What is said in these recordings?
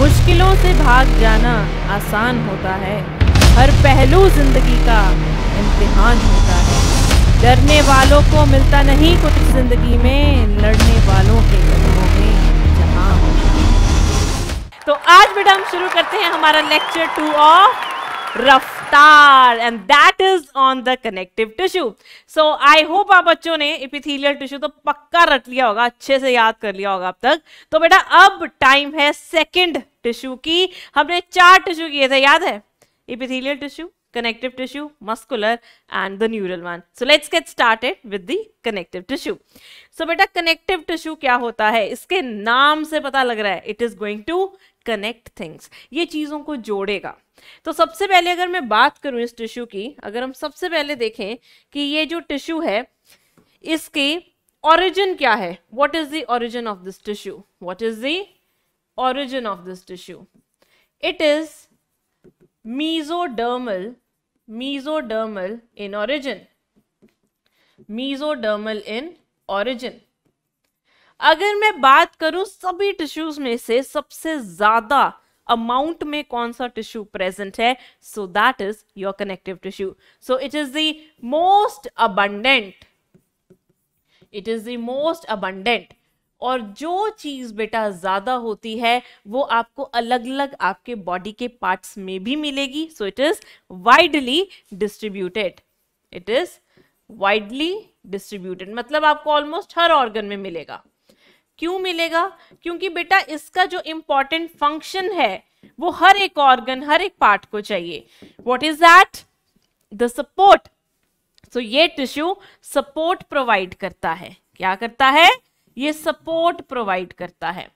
मुश्किलों से भाग जाना आसान होता है हर पहलू जिंदगी का इम्तिहान होता है डरने वालों को मिलता नहीं कुछ जिंदगी में लड़ने वालों के कदमों में जहां तो आज बेटा हम शुरू करते हैं हमारा lecture two of Raftaar and that is on the connective tissue so I hope आप बच्चों ने इपिथीलियल टिश्यू तो पक्का रट लिया होगा अच्छे से याद कर लिया होगा अब तक तो बेटा अब टाइम है सेकंड टिश्यू की हमने चार टिश्यू किए थे याद है epithelial tissue connective tissue muscular and the neural one so let's get started with the connective tissue so बेटा कनेक्टिव टिश्यू क्या होता है इसके नाम से पता लग रहा है it is going to connect things ये चीज़ों को जोड़ेगा तो सबसे पहले अगर मैं बात करूं इस टिश्यू की अगर हम सबसे पहले देखें कि ये जो टिश्यू है इसके ऑरिजिन क्या है what is the origin of this tissue what is the origin of this tissue. It is mesodermal, mesodermal in origin. Mesodermal in origin. अगर मैं बात करूं सभी टिश्यूज में से सबसे ज्यादा अमाउंट में कौन सा टिश्यू प्रेजेंट है so that is your connective tissue so it is the most abundant it is the most abundant और जो चीज़ बेटा ज़्यादा होती है वो आपको अलग अलग आपके बॉडी के पार्ट्स में भी मिलेगी so it is widely distributed it is widely distributed मतलब आपको ऑलमोस्ट हर ऑर्गन में मिलेगा क्यों मिलेगा क्योंकि बेटा इसका जो इम्पॉर्टेंट फंक्शन है वो हर एक ऑर्गन हर एक पार्ट को चाहिए what is that the support so ये टिश्यू सपोर्ट प्रोवाइड करता है क्या करता है ये सपोर्ट प्रोवाइड करता है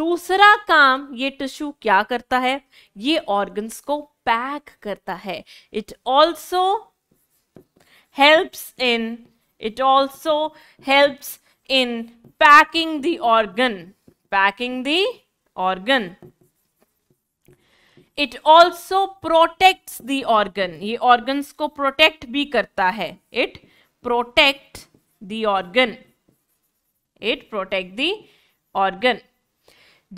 दूसरा काम ये टिश्यू क्या करता है ये ऑर्गन्स को पैक करता है it also helps in it also helps in packing the organ packing the organ it also protect the organ ये ऑर्गन्स को प्रोटेक्ट भी करता है it protect the organ it protect the organ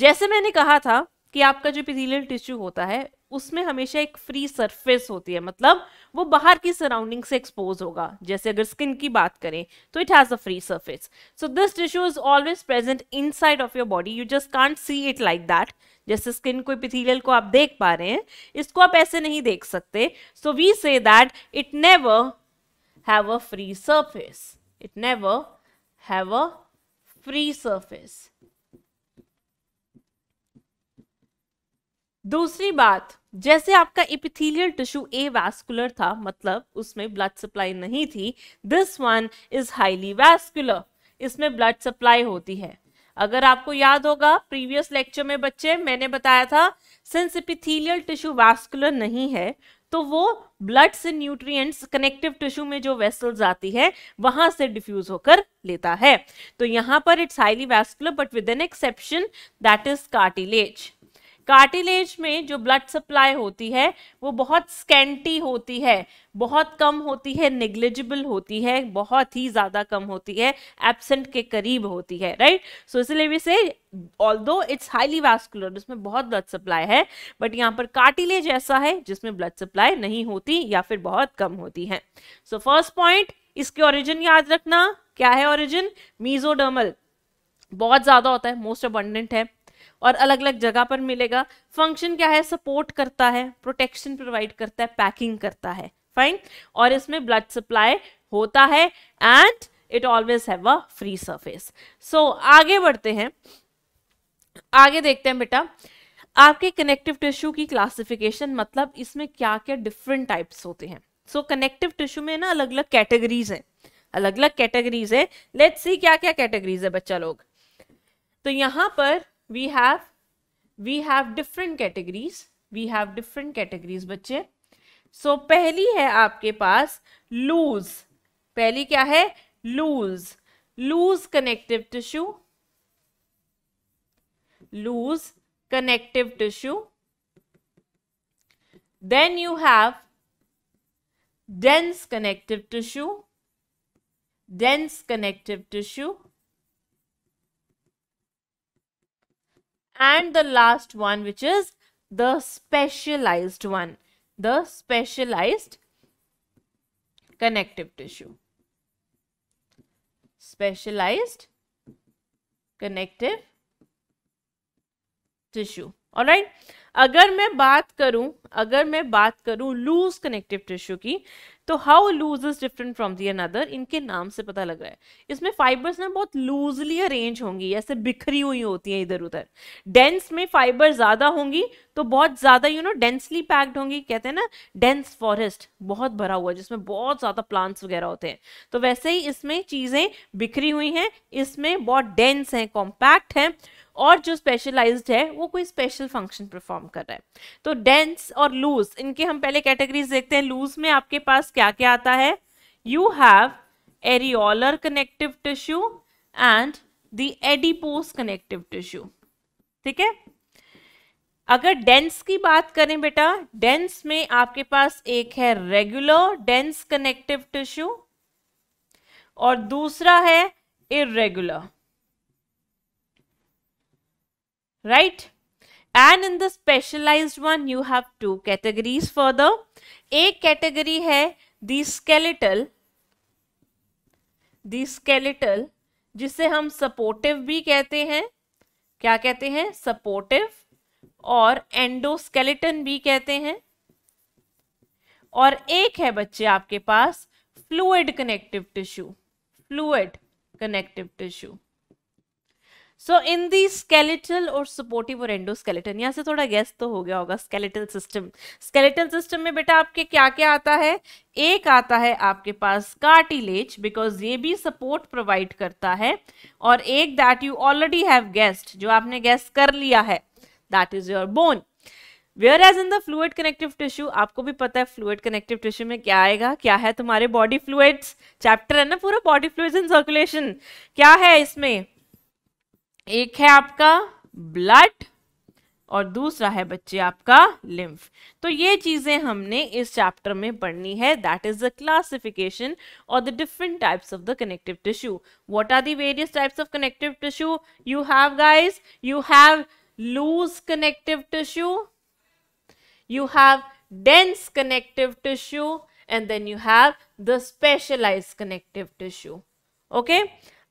जैसे मैंने कहा था कि आपका जो पिथीलियल टिश्यू होता है उसमें हमेशा एक फ्री सरफेस होती है मतलब वो बाहर की सराउंडिंग से एक्सपोज होगा जैसे अगर स्किन की बात करें तो it has a free surface so this tissue is always present inside of your body you just can't see it like that जैसे स्किन को पिथीलियल को आप देख पा रहे हैं इसको आप ऐसे नहीं देख सकते so we say that it never have a free surface it never have a free surface दूसरी बात जैसे आपका इपिथीलियल टिश्यू ए वैस्कुलर था मतलब उसमें ब्लड सप्लाई नहीं थी this one is highly vascular इसमें ब्लड सप्लाई होती है अगर आपको याद होगा प्रीवियस लेक्चर में बच्चे मैंने बताया था सिंस इपिथीलियल टिश्यू वैस्कुलर नहीं है तो वो ब्लड से न्यूट्रिएंट्स कनेक्टिव टिश्यू में जो वेसल्स आती है वहां से डिफ्यूज होकर लेता है तो यहां पर it's highly vascular but with an exception that is cartilage cartilage में जो ब्लड सप्लाई होती है वो बहुत स्कैंटी होती है बहुत कम होती है निग्लिजिबल होती है बहुत ही ज़्यादा कम होती है एबसेंट के करीब होती है राइट सो इसलिए भी से ऑल दो इट्स हाईली वैस्कुलर उसमें बहुत ब्लड सप्लाई है बट यहाँ पर कार्टिलेज ऐसा है जिसमें ब्लड सप्लाई नहीं होती या फिर बहुत कम होती है सो फर्स्ट पॉइंट इसके ओरिजिन याद रखना क्या है ओरिजिन मीजोडर्मल बहुत ज़्यादा होता है मोस्ट अबंडेंट है और अलग अलग जगह पर मिलेगा फंक्शन क्या है सपोर्ट करता है प्रोटेक्शन प्रोवाइड करता है पैकिंग करता है फाइन और इसमें ब्लड सप्लाई होता है and it always have a free surface so आगे बढ़ते हैं आगे देखते हैं बेटा आपके कनेक्टिव टिश्यू की क्लासिफिकेशन मतलब इसमें क्या क्या डिफरेंट टाइप्स होते हैं सो कनेक्टिव टिश्यू में ना अलग अलग कैटेगरीज हैं अलग अलग कैटेगरीज है लेट्स सी क्या क्या कैटेगरीज है बच्चा लोग तो यहाँ पर we have we have different categories we have different categories बच्चे so, पहली है आपके पास loose पहली क्या है loose loose connective tissue loose connective tissue then you have dense connective tissue dense connective tissue and the last one which is the specialized one the specialized connective tissue specialized connective tissue और अगर मैं बात करूं अगर मैं बात करूं loose connective tissue की तो how loose is different from the another इनके नाम से पता लग रहा है इसमें फाइबर्स ना बहुत लूजली अरेंज होंगी ऐसे बिखरी हुई होती हैं इधर उधर डेंस में फाइबर ज़्यादा होंगी तो बहुत ज़्यादा यू नो डेंसली पैक्ड होंगी कहते हैं ना डेंस फॉरेस्ट बहुत भरा हुआ है जिसमें बहुत ज़्यादा प्लांट्स वगैरह होते हैं तो वैसे ही इसमें चीज़ें बिखरी हुई हैं इसमें बहुत डेंस हैं कॉम्पैक्ट हैं और जो स्पेशलाइज्ड है वो कोई स्पेशल फंक्शन परफॉर्म कर रहा है तो डेंस और लूज इनके हम पहले कैटेगरीज देखते हैं लूज में आपके पास क्या क्या आता है you have areolar connective tissue and the adipose connective tissue ठीक है अगर डेंस की बात करें बेटा डेंस में आपके पास एक है रेगुलर डेंस कनेक्टिव टिश्यू और दूसरा है irregular right and in the specialized one you have two categories for the एक कैटेगरी है दी स्केलेटल दी स्केलेटल जिसे हम सपोर्टिव भी कहते हैं क्या कहते हैं सपोर्टिव और एंडोस्केलेटन भी कहते हैं और एक है बच्चे आपके पास fluid connective tissue fluid connective tissue so in the skeletal और सपोर्टिव और एंडोस्केलेटन यहाँ से थोड़ा गैस तो हो गया होगा स्केलेटल सिस्टम स्केलेटल सिस्टम में बेटा आपके क्या क्या आता है एक आता है आपके पास कार्टिलेज बिकॉज ये भी सपोर्ट प्रोवाइड करता है और एक that you already have guessed जो आपने गैस कर लिया है that is your bone whereas in the fluid connective tissue आपको भी पता है फ्लूड कनेक्टिव टिश्यू में क्या आएगा क्या है तुम्हारे बॉडी फ्लूड्स चैप्टर है ना पूरा बॉडी फ्लूड इन सर्कुलेशन क्या है इसमें एक है आपका ब्लड और दूसरा है बच्चे आपका लिम्फ तो ये चीजें हमने इस चैप्टर में पढ़नी है दैट इज द क्लासिफिकेशन और the different types of the connective tissue what are the various types of connective tissue you have guys you have loose connective tissue you have dense connective tissue and then you have the specialize connective tissue okay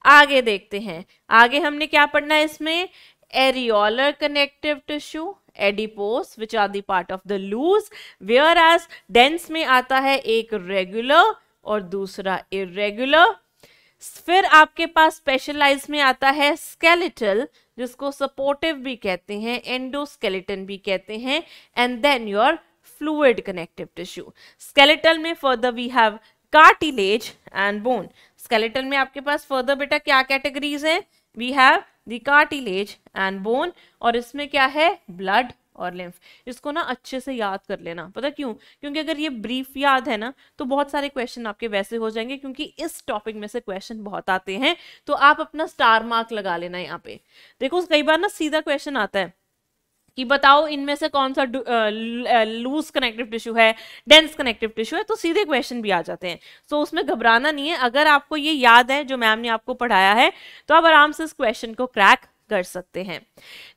आगे देखते हैं आगे हमने क्या पढ़ना है इसमें areolar connective tissue adipose which are the part of the loose whereas dense में आता है एक रेगुलर और दूसरा इरेगुलर फिर आपके पास स्पेशलाइज में आता है स्केलेटल जिसको सपोर्टिव भी कहते हैं एंडोस्केलेटन भी कहते हैं and then your fluid connective tissue skeletal में further we have cartilage and bone skeleton में आपके पास फर्दर बेटा क्या कैटेगरीज हैं we have the cartilage and bone और इसमें क्या है ब्लड और लिम्फ इसको ना अच्छे से याद कर लेना पता क्यों क्योंकि अगर ये ब्रीफ याद है ना तो बहुत सारे क्वेश्चन आपके वैसे हो जाएंगे क्योंकि इस टॉपिक में से क्वेश्चन बहुत आते हैं तो आप अपना स्टार मार्क लगा लेना यहाँ पे देखो कई बार ना सीधा क्वेश्चन आता है कि बताओ इनमें से कौन सा लूज कनेक्टिव टिश्यू है डेंस कनेक्टिव टिश्यू है तो सीधे क्वेश्चन भी आ जाते हैं सो so, उसमें घबराना नहीं है अगर आपको ये याद है जो मैम ने आपको पढ़ाया है तो आप आराम से इस क्वेश्चन को क्रैक कर सकते हैं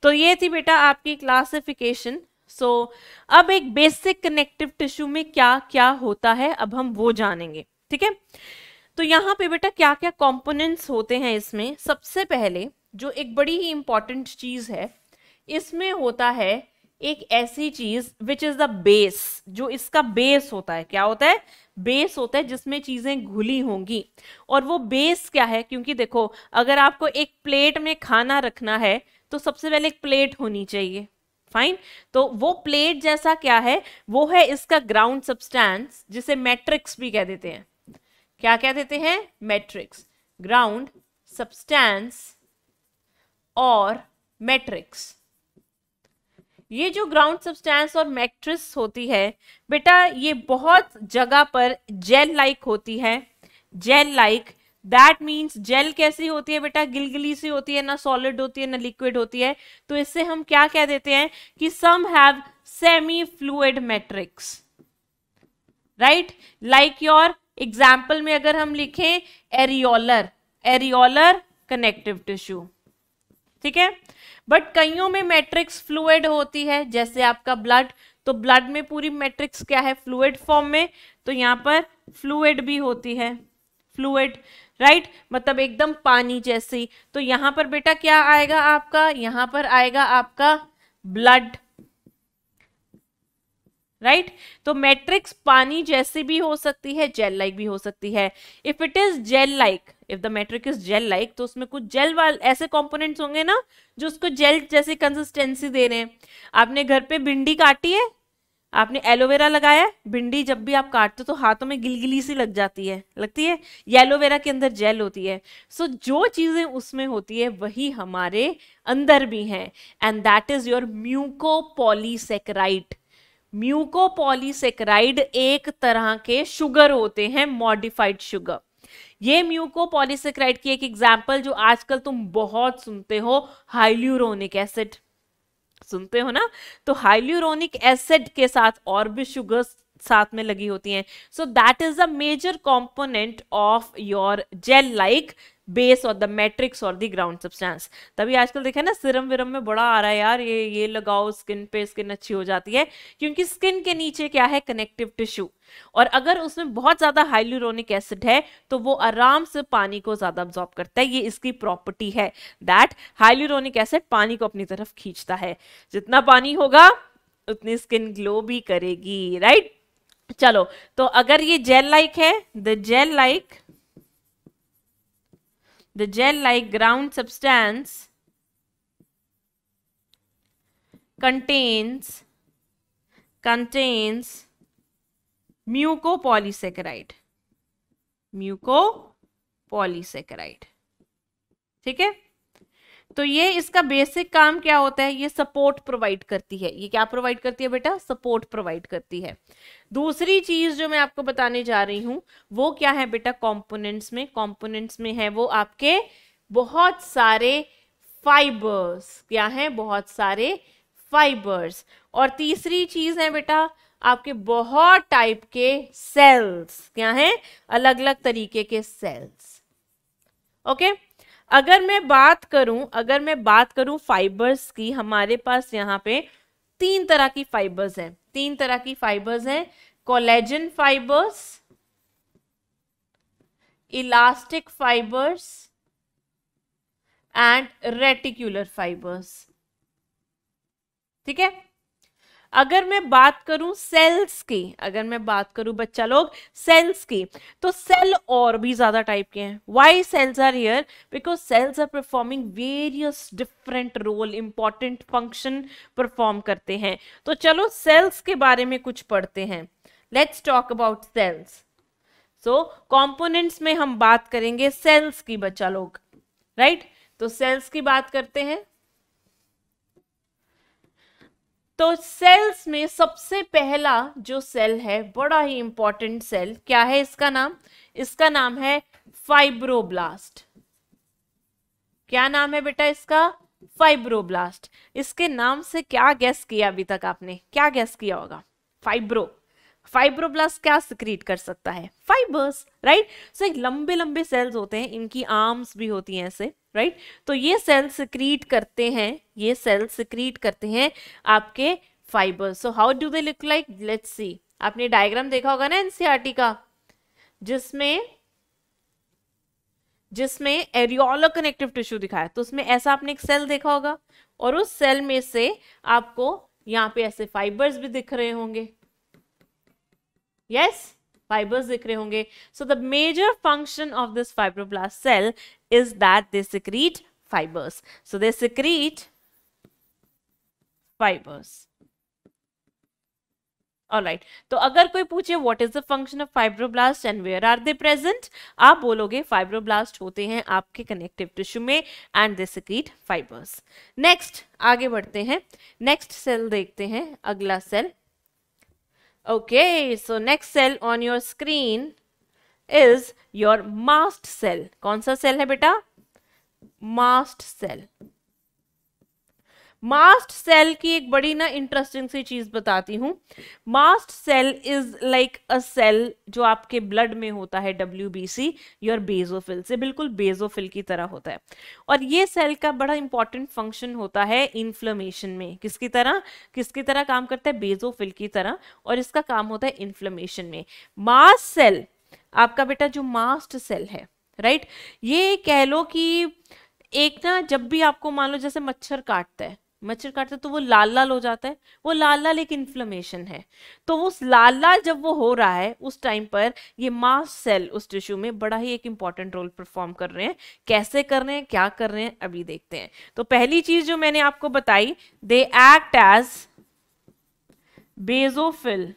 तो ये थी बेटा आपकी क्लासिफिकेशन सो so, अब एक बेसिक कनेक्टिव टिश्यू में क्या क्या होता है अब हम वो जानेंगे ठीक है तो यहाँ पे बेटा क्या क्या कंपोनेंट्स होते हैं इसमें सबसे पहले जो एक बड़ी ही इंपॉर्टेंट चीज है इसमें होता है एक ऐसी चीज विच इज द बेस जो इसका बेस होता है क्या होता है बेस होता है जिसमें चीजें घुली होंगी और वो बेस क्या है क्योंकि देखो अगर आपको एक प्लेट में खाना रखना है तो सबसे पहले एक प्लेट होनी चाहिए फाइन तो वो प्लेट जैसा क्या है वो है इसका ग्राउंड सब्सटेंस जिसे मैट्रिक्स भी कह देते हैं क्या कह देते हैं मैट्रिक्स ग्राउंड सब्सटेंस और मैट्रिक्स ये जो ग्राउंड सब्सटेंस और मैट्रिस होती है बेटा ये बहुत जगह पर जेल लाइक होती है gel like that means gel कैसी होती है बेटा गिलगिली सी होती है ना सॉलिड होती है ना लिक्विड होती है तो इससे हम क्या कह देते हैं कि some have semi fluid matrix right like your example में अगर हम लिखें एरियोलर एरियोलर कनेक्टिव टिश्यू ठीक है बट कईयों में मैट्रिक्स फ्लूड होती है जैसे आपका ब्लड तो ब्लड में पूरी मैट्रिक्स क्या है फ्लूड फॉर्म में तो यहाँ पर फ्लूड भी होती है फ्लूड राइट right? मतलब एकदम पानी जैसी तो यहाँ पर बेटा क्या आएगा आपका यहाँ पर आएगा आपका ब्लड राइट right? तो मैट्रिक्स पानी जैसी भी हो सकती है जेल लाइक भी हो सकती है if it is gel like if the matrix is gel like तो उसमें कुछ जेल वाल ऐसे कॉम्पोनेंट्स होंगे ना जो उसको जेल जैसे कंसिस्टेंसी दे रहे हैं आपने घर पे भिंडी काटी है आपने एलोवेरा लगाया भिंडी जब भी आप काटते हो तो हाथों में गिलगिली सी लग जाती है लगती है ये एलोवेरा के अंदर जेल होती है सो so, जो चीज़ें उसमें होती है वही हमारे अंदर भी हैं and that is your mucopolysaccharide mucopolysaccharide एक तरह के शुगर होते हैं मॉडिफाइड शुगर ये म्यूको पॉलीसेक्राइड की एक एग्जाम्पल जो आजकल तुम बहुत सुनते हो हाइल्यूरोनिक एसिड सुनते हो ना तो हाइल्यूरोनिक एसिड के साथ और भी शुगर्स साथ में लगी होती हैं so that is a major component of your gel like base और द मैट्रिक्स और द ग्राउंड सब्सटेंस तभी आजकल देखे ना सिरम विरम में बड़ा आ रहा है यार ये ये लगाओ स्किन पे स्किन अच्छी हो जाती है क्योंकि स्किन के नीचे क्या है कनेक्टिव टिश्यू और अगर उसमें बहुत ज्यादा हाइलूरोनिक एसिड है तो वो आराम से पानी को ज्यादा ऑब्जॉर्ब करता है ये इसकी प्रॉपर्टी है दैट हाइलूरोनिक एसिड पानी को अपनी तरफ खींचता है जितना पानी होगा उतनी स्किन ग्लो भी करेगी राइट right? चलो तो अगर ये जेल लाइक है the gel like the gel-like ground substance contains contains mucopolysaccharide mucopolysaccharide ठीक है तो ये इसका बेसिक काम क्या होता है ये सपोर्ट प्रोवाइड करती है ये क्या प्रोवाइड करती है बेटा सपोर्ट प्रोवाइड करती है दूसरी चीज जो मैं आपको बताने जा रही हूं वो क्या है बेटा कॉम्पोनेंट्स में कॉम्पोनेंट्स में है वो आपके बहुत सारे फाइबर्स क्या है बहुत सारे फाइबर्स और तीसरी चीज है बेटा आपके बहुत टाइप के सेल्स क्या है अलग अलग तरीके के सेल्स ओके okay? अगर मैं बात करूं अगर मैं बात करूं फाइबर्स की हमारे पास यहाँ पे तीन तरह की फाइबर्स हैं तीन तरह की फाइबर्स हैं collagen fibres elastic fibres and reticular fibres ठीक है अगर मैं बात करूं सेल्स की अगर मैं बात करूं बच्चा लोग सेल्स की तो सेल और भी ज्यादा टाइप के हैं why cells are here because cells are performing various different role important function perform करते हैं तो चलो सेल्स के बारे में कुछ पढ़ते हैं let's talk about cells so components में हम बात करेंगे सेल्स की बच्चा लोग राइट right? तो सेल्स की बात करते हैं तो सेल्स में सबसे पहला जो सेल है बड़ा ही इंपॉर्टेंट सेल क्या है इसका नाम इसका नाम है फाइब्रोब्लास्ट क्या नाम है बेटा इसका फाइब्रोब्लास्ट इसके नाम से क्या गैस किया अभी तक आपने क्या गैस किया होगा फाइब्रो फाइब्रोब्लास्ट क्या सिक्रीट कर सकता है फाइबर्स राइट सो एक लंबे लंबे सेल्स होते हैं इनकी आर्म्स भी होती हैं ऐसे राइट तो ये सेल्स सिक्रीट करते हैं ये सेल्स सिक्रीट करते हैं आपके fibres so how do they look like let's see आपने डायग्राम देखा होगा ना एनसीआरटी e का जिसमें जिसमें एरियोलो कनेक्टिव टिश्यू दिखाया तो उसमें ऐसा आपने एक सेल देखा होगा और उस सेल में से आपको यहाँ पे ऐसे फाइबर्स भी दिख रहे होंगे yes fibers दिख रहे होंगे so the major function of this fibroblast cell is that they secrete fibers so they secrete fibers All right. तो अगर कोई पूछे what is the function of fibroblast and where are they present आप बोलोगे fibroblast होते हैं आपके connective tissue में and they secrete fibres next आगे बढ़ते हैं नेक्स्ट सेल देखते हैं अगला cell Okay, so next cell on your screen is your mast cell. कौन सा cell है beta? Mast cell. Mast cell की एक बड़ी ना इंटरेस्टिंग सी चीज बताती हूँ mast cell is like a cell जो आपके ब्लड में होता है W B C your basophil से बिल्कुल बेजोफिल की तरह होता है और ये सेल का बड़ा इंपॉर्टेंट फंक्शन होता है इन्फ्लमेशन में किसकी तरह किसकी तरह काम करता है बेजोफिल की तरह और इसका काम होता है इन्फ्लमेशन में मास्ट सेल आपका बेटा जो मास्ट सेल है राइट ये कह लो कि एक ना जब भी आपको मान लो जैसे मच्छर काटता है मच्छर काटते तो वो लाल लाल हो जाता है वो लाल लाल एक इन्फ्लेमेशन है तो उस लाल लाल जब वो हो रहा है उस टाइम पर ये मास सेल उस टिश्यू में बड़ा ही एक इम्पॉर्टेंट रोल परफॉर्म कर रहे हैं कैसे कर रहे हैं क्या कर रहे हैं अभी देखते हैं तो पहली चीज जो मैंने आपको बताई they act as basophil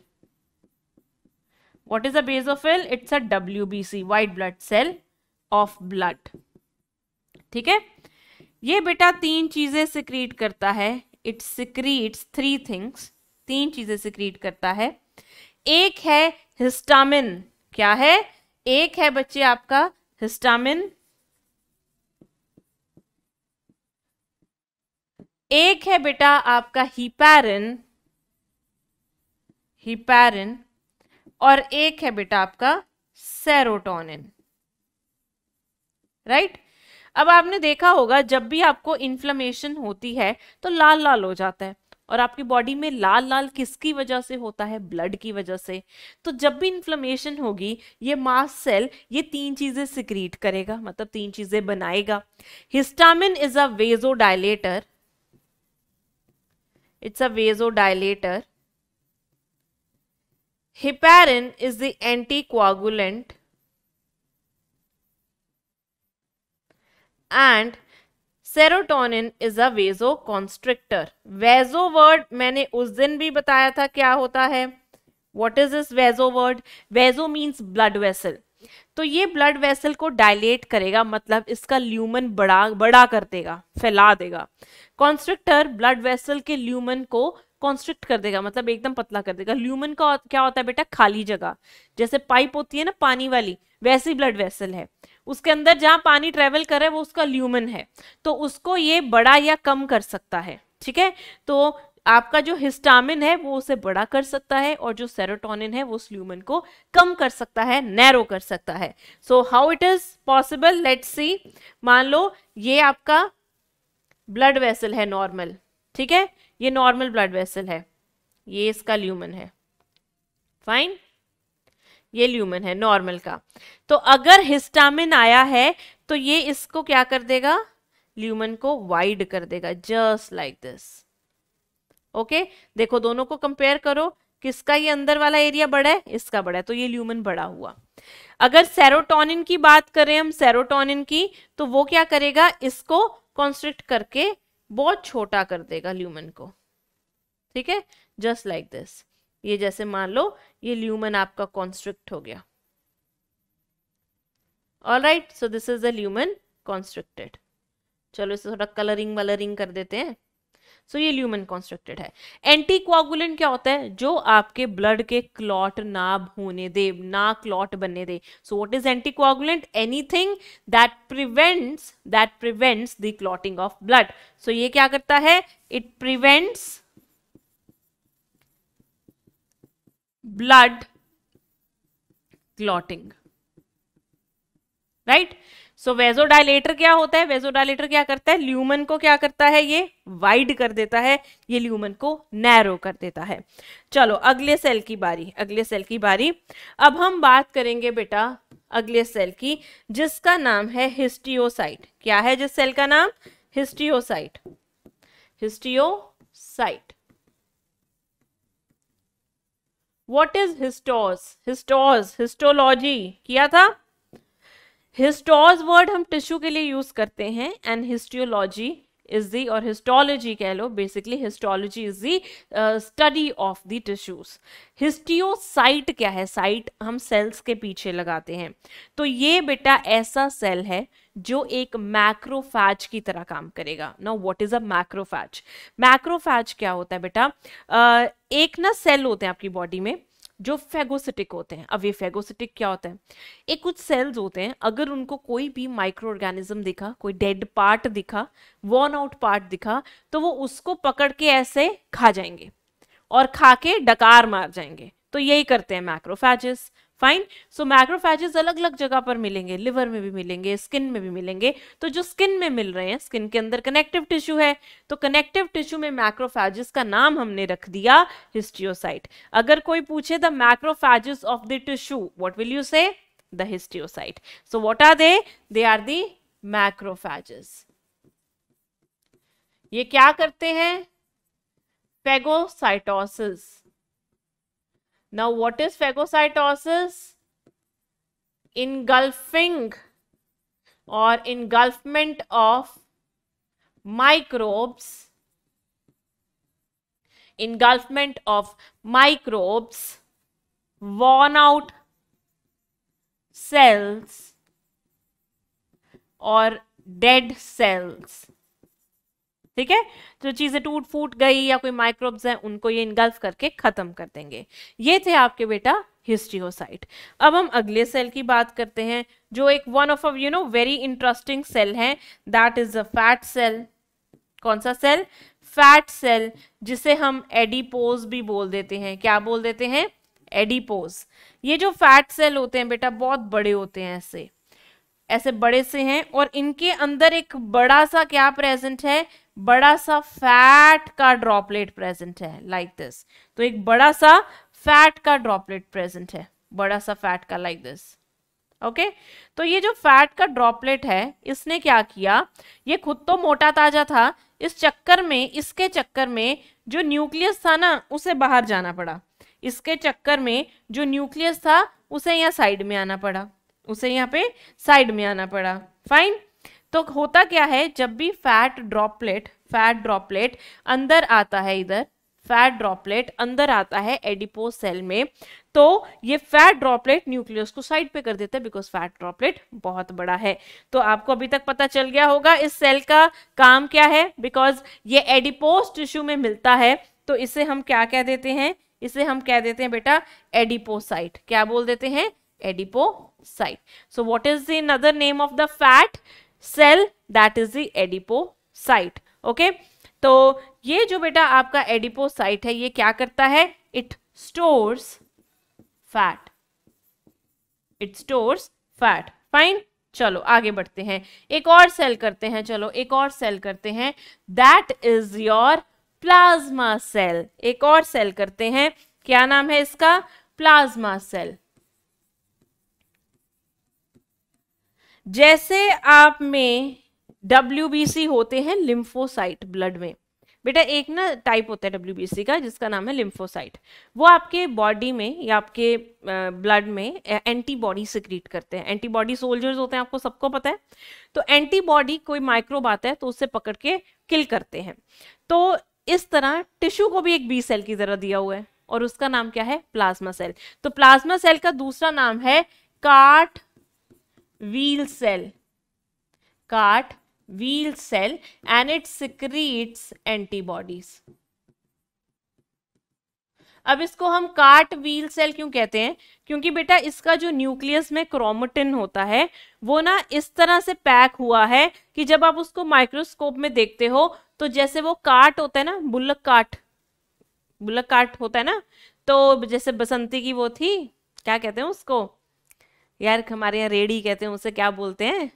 what is is it's a W B C white blood cell of blood ठीक है ये बेटा तीन चीज़ें सिक्रीट करता है इट सिक्रीट्स थ्री थिंग्स तीन चीज़ें सिक्रीट करता है एक है हिस्टामिन क्या है एक है बच्चे आपका हिस्टामिन एक है बेटा आपका हिपैरिन हिपैरिन और एक है बेटा आपका सेरोटोनिन राइट right? अब आपने देखा होगा जब भी आपको इन्फ्लमेशन होती है तो लाल लाल हो जाता है और आपकी बॉडी में लाल लाल किसकी वजह से होता है ब्लड की वजह से तो जब भी इन्फ्लमेशन होगी ये मास सेल ये तीन चीज़ें सिक्रीट करेगा मतलब तीन चीज़ें बनाएगा histamine is a vasodilator it's a vasodilator heparin is the anticoagulant and serotonin is a vasoconstrictor vaso word मैंने उस दिन भी बताया था क्या होता है what is this vaso word vaso means blood vessel तो ये ब्लड वेसल को डायलेट करेगा मतलब इसका ल्यूमन बड़ा बड़ा कर देगा फैला देगा कॉन्स्ट्रिक्टर ब्लड वेसल के ल्यूमन को कॉन्स्ट्रिक्ट कर देगा मतलब एकदम पतला कर देगा ल्यूमन का क्या होता है बेटा खाली जगह जैसे पाइप होती है ना पानी वाली वैसी ब्लड वेसल है उसके अंदर जहां पानी ट्रेवल कर रहा है वो उसका ल्यूमन है तो उसको ये बड़ा या कम कर सकता है ठीक है तो आपका जो हिस्टामिन है वो उसे बड़ा कर सकता है और जो सेरोटोनिन है वो उस ल्यूमन को कम कर सकता है नैरो कर सकता है so how it is possible let see मान लो ये आपका ब्लड वेसल है नॉर्मल ठीक है ये नॉर्मल ब्लड वेसल है ये इसका ल्यूमन है फाइन ये ल्यूमन है नॉर्मल का तो अगर हिस्टामिन आया है तो ये इसको क्या कर देगा ल्यूमन को वाइड कर देगा जस्ट लाइक दिस ओके देखो दोनों को कंपेयर करो किसका ये अंदर वाला एरिया बड़ा है इसका बड़ा है तो ये ल्यूमन बड़ा हुआ अगर सेरोटोनिन की बात करें हम सेरोटोनिन की तो वो क्या करेगा इसको कॉन्स्ट्रिक्ट करके बहुत छोटा कर देगा ल्यूमन को ठीक है जस्ट लाइक दिस ये जैसे मान लो ये ल्यूमन आपका कॉन्स्ट्रिक्ट हो गया all right so this is the lumen constricted चलो इसे थोड़ा कलरिंग वलरिंग कर देते हैं सो so, ये ल्यूमन कॉन्स्ट्रक्टेड है एंटी कोगुलेंट क्या होता है जो आपके ब्लड के क्लॉट ना होने दे ना क्लॉट बनने दे so what is anticoagulant anything that prevents that prevents the clotting of blood so ये क्या करता है it prevents blood clotting right so vasodilator क्या होता है वेजोडाइलेटर क्या करता है ल्यूमन को क्या करता है ये वाइड कर देता है ये ल्यूमन को नैरो कर देता है चलो अगले सेल की बारी अगले सेल की बारी अब हम बात करेंगे बेटा अगले सेल की जिसका नाम है हिस्टियोसाइट क्या है जिस सेल का नाम histiocyte histiocyte what is histos histos histology किया था हिस्टोज वर्ड हम टिश्यू के लिए यूज करते हैं एंड हिस्टियोलॉजी इज दी और हिस्टोलॉजी कह लो basically histology is the study of the tissues histiocyte क्या है साइट हम सेल्स के पीछे लगाते हैं तो ये बेटा ऐसा सेल है जो एक मैक्रोफैज की तरह काम करेगा no what is a macrophage macrophage क्या होता है बेटा uh, एक ना सेल होते हैं आपकी बॉडी में जो फेगोसिटिक होते हैं अब ये फेगोसिटिक क्या होता है एक कुछ सेल्स होते हैं अगर उनको कोई भी माइक्रो ऑर्गेनिज्म दिखा कोई डेड पार्ट दिखा वॉर्न आउट पार्ट दिखा तो वो उसको पकड़ के ऐसे खा जाएंगे और खा के डकार मार जाएंगे तो यही करते हैं मैक्रोफेजेस फाइन सो मैक्रोफेजेस अलग अलग जगह पर मिलेंगे लिवर में भी मिलेंगे स्किन में भी मिलेंगे तो जो स्किन में मिल रहे हैं स्किन के अंदर कनेक्टिव टिश्यू है तो कनेक्टिव टिश्यू में मैक्रोफेजेस का नाम हमने रख दिया हिस्टियोसाइट अगर कोई पूछे the macrophages of the tissue what will you say the histiocyte so what are they they are the macrophages ये क्या करते हैं phagocytosis Now, what is phagocytosis? Engulfing or engulfment of microbes, engulfment of microbes, worn out cells or dead cells ठीक है जो चीज़ें टूट फूट गई या कोई माइक्रोब्स हैं उनको ये इनगल्फ करके ख़त्म कर देंगे ये थे आपके बेटा हिस्ट्रियोसाइट अब हम अगले सेल की बात करते हैं जो एक one of you know very interesting cell है that is a fat cell कौन सा सेल फैट सेल जिसे हम एडिपोज भी बोल देते हैं क्या बोल देते हैं एडिपोज ये जो फैट सेल होते हैं बेटा बहुत बड़े होते हैं ऐसे ऐसे बड़े से हैं और इनके अंदर एक बड़ा सा क्या प्रेजेंट है बड़ा सा फैट का ड्रॉपलेट प्रेजेंट है लाइक like दिस तो एक बड़ा सा फैट का ड्रॉपलेट प्रेजेंट है बड़ा सा फैट का लाइक दिस ओके तो ये जो फैट का ड्रॉपलेट है इसने क्या किया ये खुद तो मोटा ताजा था इस चक्कर में इसके चक्कर में जो न्यूक्लियस था ना उसे बाहर जाना पड़ा इसके चक्कर में जो न्यूक्लियस था उसे यहाँ साइड में आना पड़ा उसे यहाँ पे साइड में आना पड़ा फाइन तो होता क्या है जब भी फैट ड्रॉपलेट फैट ड्रॉपलेट अंदर आता है इधर फैट ड्रॉपलेट अंदर आता है एडिपो सेल में तो ये फैट ड्रॉपलेट न्यूक्लियस को साइड पे कर देता है बिकॉज फैट ड्रॉपलेट बहुत बड़ा है तो आपको अभी तक पता चल गया होगा इस सेल का काम क्या है बिकॉज ये एडिपोस टिश्यू में मिलता है तो इसे हम क्या कह देते हैं इसे हम कह देते हैं बेटा एडिपोसाइट क्या बोल देते हैं adipocyte so what is the other name of the fat cell that is दो साइट ओके तो ये जो बेटा आपका एडिपो साइट है ये क्या करता है it stores fat it stores fat fine चलो आगे बढ़ते हैं एक और सेल करते हैं चलो एक और सेल करते हैं that is your plasma cell एक और सेल करते हैं क्या नाम है इसका प्लाज्मा सेल जैसे आप में डब्ल्यू होते हैं लिम्फोसाइट ब्लड में बेटा एक ना टाइप होता है डब्ल्यू का जिसका नाम है लिम्फोसाइट वो आपके बॉडी में या आपके ब्लड में एंटीबॉडी सिक्रीट करते हैं एंटीबॉडी सोल्जर्स होते हैं आपको सबको पता है तो एंटीबॉडी कोई माइक्रोब आता है तो उससे पकड़ के किल करते हैं तो इस तरह टिश्यू को भी एक बी सेल की तरह दिया हुआ है और उसका नाम क्या है प्लाज्मा सेल तो प्लाज्मा सेल का दूसरा नाम है cartwheel cell cartwheel cell and it secretes antibodies अब इसको हम काट व्हील सेल क्यों कहते हैं क्योंकि बेटा इसका जो न्यूक्लियस में क्रोमोटिन होता है वो ना इस तरह से पैक हुआ है कि जब आप उसको माइक्रोस्कोप में देखते हो तो जैसे वो काट होता है ना बुलक काट बुलक काट होता है ना तो जैसे बसंती की वो थी क्या कहते हैं उसको यार हमारे यहाँ रेडी कहते हैं उसे क्या बोलते हैं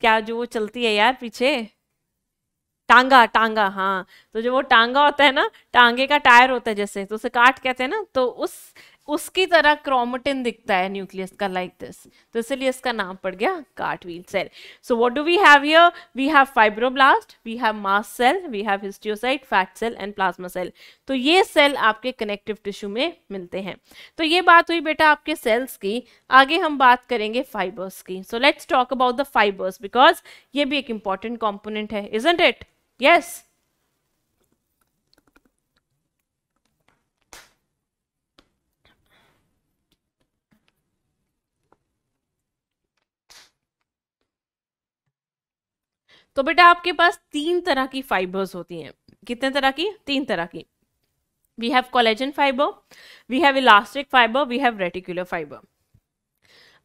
क्या जो वो चलती है यार पीछे टांगा टांगा हाँ तो जो वो टांगा होता है ना टांगे का टायर होता है जैसे तो उसे काट कहते हैं ना तो उस उसकी तरह क्रोमोटिन दिखता है न्यूक्लियस का लाइक दिस तो इसलिए इसका नाम पड़ गया cartwheel cell so what do we have here we have fibroblast we have mast cell we have histiocyte fat cell and plasma cell तो ये सेल आपके कनेक्टिव टिश्यू में मिलते हैं तो ये बात हुई बेटा आपके सेल्स की आगे हम बात करेंगे फाइबर्स की so let's talk about the fibres because ये भी एक इंपॉर्टेंट कॉम्पोनेंट है इजेंट इट यस तो बेटा आपके पास तीन तरह की फाइबर्स होती हैं कितने तरह की तीन तरह की we have collagen fibre we have elastic fibre we have reticular fibre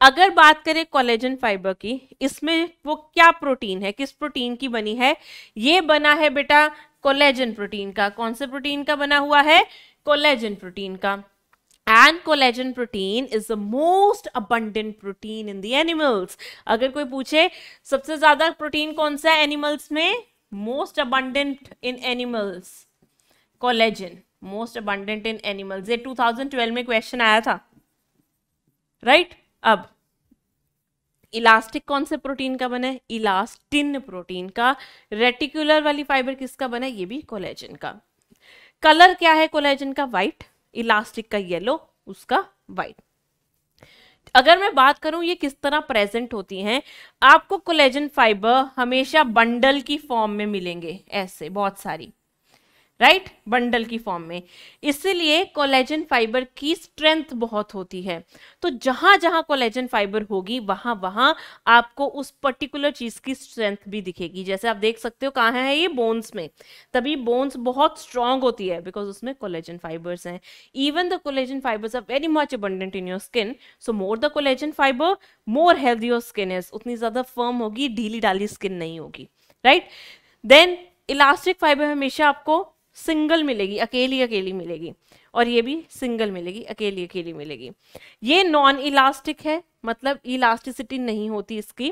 अगर बात करें कोलेजन फाइबर की इसमें वो क्या प्रोटीन है किस प्रोटीन की बनी है ये बना है बेटा कोलेजन प्रोटीन का कौन से प्रोटीन का बना हुआ है कोलेजन प्रोटीन का and collagen protein is the most abundant protein in the animals अगर कोई पूछे सबसे ज्यादा प्रोटीन कौन सा है एनिमल्स में most abundant in animals collagen most abundant in animals ये 2012 में क्वेश्चन आया था राइट right? अब इलास्टिक कौन से प्रोटीन का बना है इलास्टिन प्रोटीन का रेटिकुलर वाली फाइबर किसका बना है ये भी कोलेजन का कलर क्या है कोलेजन का व्हाइट इलास्टिक का येलो उसका वाइट अगर मैं बात करूं ये किस तरह प्रेजेंट होती हैं आपको कोलेजन फाइबर हमेशा बंडल की फॉर्म में मिलेंगे ऐसे बहुत सारी राइट right? बंडल की फॉर्म में इसलिए कोलेजन फाइबर की स्ट्रेंथ बहुत होती है तो जहां जहां कोलेजन फाइबर होगी वहां वहां आपको उस पर्टिकुलर चीज की स्ट्रेंथ भी दिखेगी जैसे आप देख सकते हो कहा है ये बोन्स में तभी बोन्स बहुत स्ट्रांग होती है बिकॉज उसमें कोलेजन फाइबर्स हैं even the collagen fibres are very much abundant in your skin so more the collagen fibre more healthy your skin is उतनी ज्यादा फर्म होगी ढीली डाली स्किन नहीं होगी राइट देन इलास्टिक फाइबर हमेशा आपको सिंगल मिलेगी अकेली अकेली मिलेगी और ये भी सिंगल मिलेगी अकेली अकेली मिलेगी ये नॉन इलास्टिक है मतलब इलास्टिसिटी नहीं होती इसकी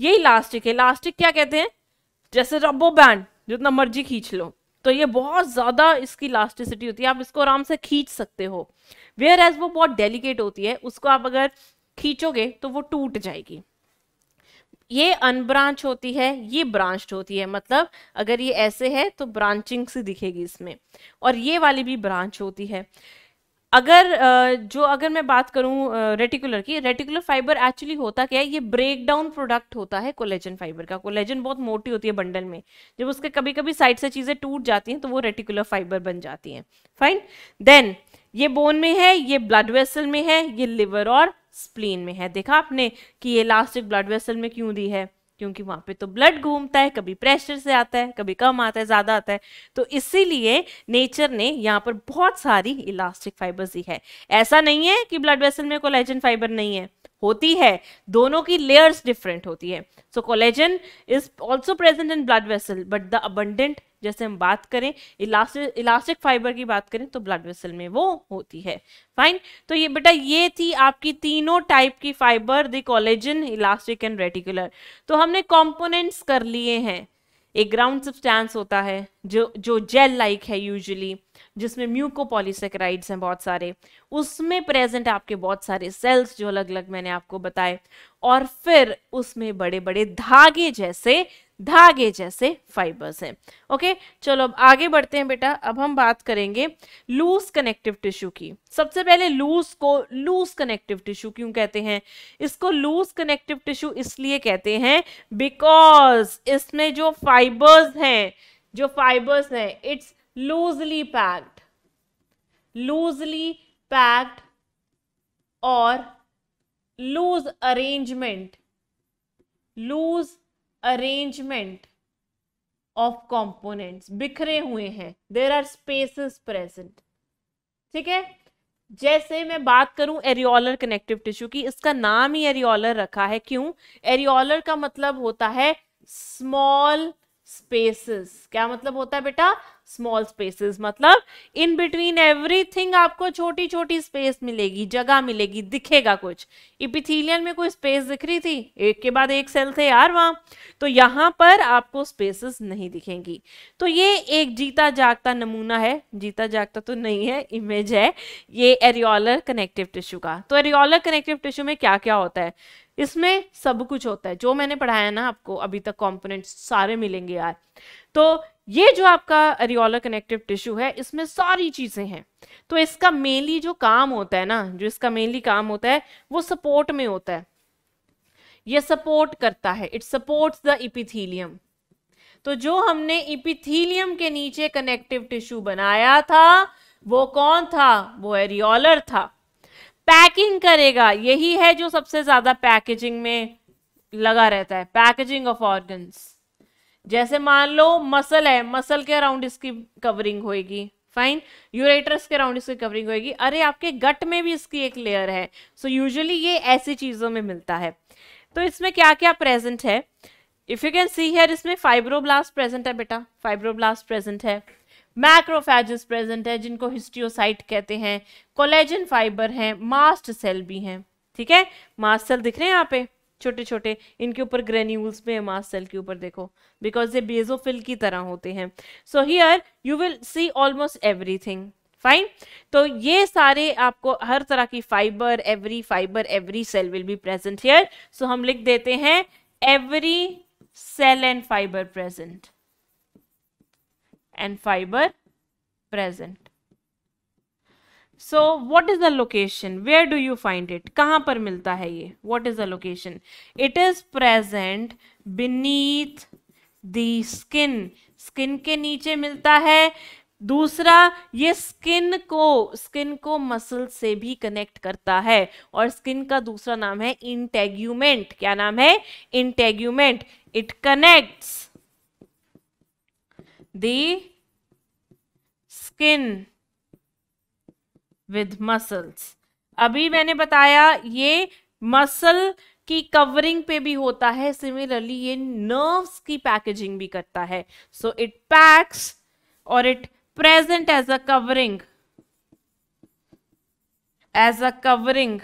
ये इलास्टिक है इलास्टिक क्या कहते हैं जैसे रबो बैंड जितना मर्जी खींच लो तो ये बहुत ज़्यादा इसकी इलास्टिसिटी होती है आप इसको आराम से खींच सकते हो वेयर एज वो बहुत डेलीकेट होती है उसको आप अगर खींचोगे तो वो टूट जाएगी ये अनब्रांच होती है ये ब्रांच होती है मतलब अगर ये ऐसे है तो ब्रांचिंग से दिखेगी इसमें और ये वाली भी ब्रांच होती है अगर जो अगर मैं बात करूं रेटिकुलर की रेटिकुलर फाइबर एक्चुअली होता क्या है ये ब्रेक डाउन प्रोडक्ट होता है कोलेजन फाइबर का कोलेजन बहुत मोटी होती है बंडल में जब उसके कभी कभी साइड से चीज़ें टूट जाती हैं तो वो रेटिकुलर फाइबर बन जाती हैं फाइन देन ये बोन में है ये ब्लड वेसल में है ये लिवर और स्प्लीन में है देखा आपने कि ये इलास्टिक ब्लड वेसल में क्यों दी है क्योंकि वहां पे तो ब्लड घूमता है कभी प्रेशर से आता है कभी कम आता है ज्यादा आता है तो इसीलिए नेचर ने यहाँ पर बहुत सारी इलास्टिक फाइबर्स दी है ऐसा नहीं है कि ब्लड वेसल में कोलेजन फाइबर नहीं है होती है दोनों की लेयर्स डिफरेंट होती है so collagen is also present in blood vessel but the abundant जैसे हम बात करें इलास्टिक इलास्टिक फाइबर की बात करें तो ब्लड वेसल में वो होती है फाइन तो ये बेटा ये थी आपकी तीनों टाइप की fibre the collagen elastic and reticular तो हमने कॉम्पोनेंट्स कर लिए हैं एक ग्राउंड सब्सटेंस होता है जो जो जेल लाइक है यूजुअली जिसमें म्यूको पॉलीसेक्राइड्स हैं बहुत सारे उसमें प्रेजेंट आपके बहुत सारे सेल्स जो अलग अलग मैंने आपको बताए और फिर उसमें बड़े बड़े धागे जैसे धागे जैसे फाइबर्स हैं ओके चलो अब आगे बढ़ते हैं बेटा अब हम बात करेंगे लूज कनेक्टिव टिश्यू की सबसे पहले लूज को लूज कनेक्टिव टिश्यू क्यों कहते हैं इसको लूज कनेक्टिव टिश्यू इसलिए कहते हैं बिकॉज इसमें जो फाइबर्स हैं जो फाइबर्स हैं it's loosely packed loosely packed और loose arrangement loose arrangement of components बिखरे हुए हैं देर आर स्पेसेस प्रेजेंट ठीक है जैसे मैं बात करूं एरियोलर कनेक्टिव टिश्यू की इसका नाम ही एरियोलर रखा है क्यों एरियोलर का मतलब होता है स्मॉल स्पेसेस क्या मतलब होता है बेटा स्मॉल स्पेसेस मतलब इन बिटवीन एवरीथिंग आपको छोटी छोटी स्पेस मिलेगी जगह मिलेगी दिखेगा कुछ इपिथीलियन में कोई स्पेस दिख रही थी एक के बाद एक सेल थे यार वहां तो यहां पर आपको स्पेसेस नहीं दिखेंगी तो ये एक जीता जागता नमूना है जीता जागता तो नहीं है इमेज है ये एरियोलर कनेक्टिव टिश्यू का तो एरियोलर कनेक्टिव टिश्यू में क्या क्या होता है इसमें सब कुछ होता है जो मैंने पढ़ाया ना आपको अभी तक कॉम्पोनेंट सारे मिलेंगे यार तो ये जो आपका अरियोला कनेक्टिव टिश्यू है इसमें सारी चीज़ें हैं तो इसका मेनली जो काम होता है ना जो इसका मेनली काम होता है वो सपोर्ट में होता है ये सपोर्ट करता है इट सपोर्ट्स द इपिथीलियम तो जो हमने इपिथीलियम के नीचे कनेक्टिव टिश्यू बनाया था वो कौन था वो एरियोलर था पैकिंग करेगा यही है जो सबसे ज्यादा पैकेजिंग में लगा रहता है पैकेजिंग ऑफ ऑर्गन्स जैसे मान लो मसल है मसल के अराउंड इसकी कवरिंग होएगी फाइन यूरेटरस के अराउंड इसकी कवरिंग होएगी अरे आपके गट में भी इसकी एक लेयर है सो so, यूजली ये ऐसी चीजों में मिलता है तो इसमें क्या क्या प्रेजेंट है if you can see here इसमें फाइब्रोब्लास्ट प्रेजेंट है बेटा फाइब्रोब्लास्ट प्रेजेंट है मैक्रोफेज प्रेजेंट है जिनको हिस्टियोसाइट कहते हैं कोलेजन फाइबर है मास्ट सेल भी हैं ठीक है मास्ट सेल दिख रहे हैं यहाँ पे छोटे छोटे इनके ऊपर ग्रेन्यूल्स पे मास सेल के ऊपर देखो बिकॉज ये बेजोफिल की तरह होते हैं so here you will see almost everything fine तो ये सारे आपको हर तरह की fibre every fibre every cell will be present here so हम लिख देते हैं every cell and fibre present and fibre present so what is the location where do you find it कहाँ पर मिलता है ये what is the location it is present beneath the skin skin के नीचे मिलता है दूसरा ये स्किन को स्किन को मसल से भी कनेक्ट करता है और स्किन का दूसरा नाम है इंटेग्यूमेंट क्या नाम है integument it connects the skin with muscles अभी मैंने बताया ये मसल की कवरिंग पे भी होता है सिमिलरली ये नर्व्स की पैकेजिंग भी करता है सो इट पैक्स और it present as a covering as a covering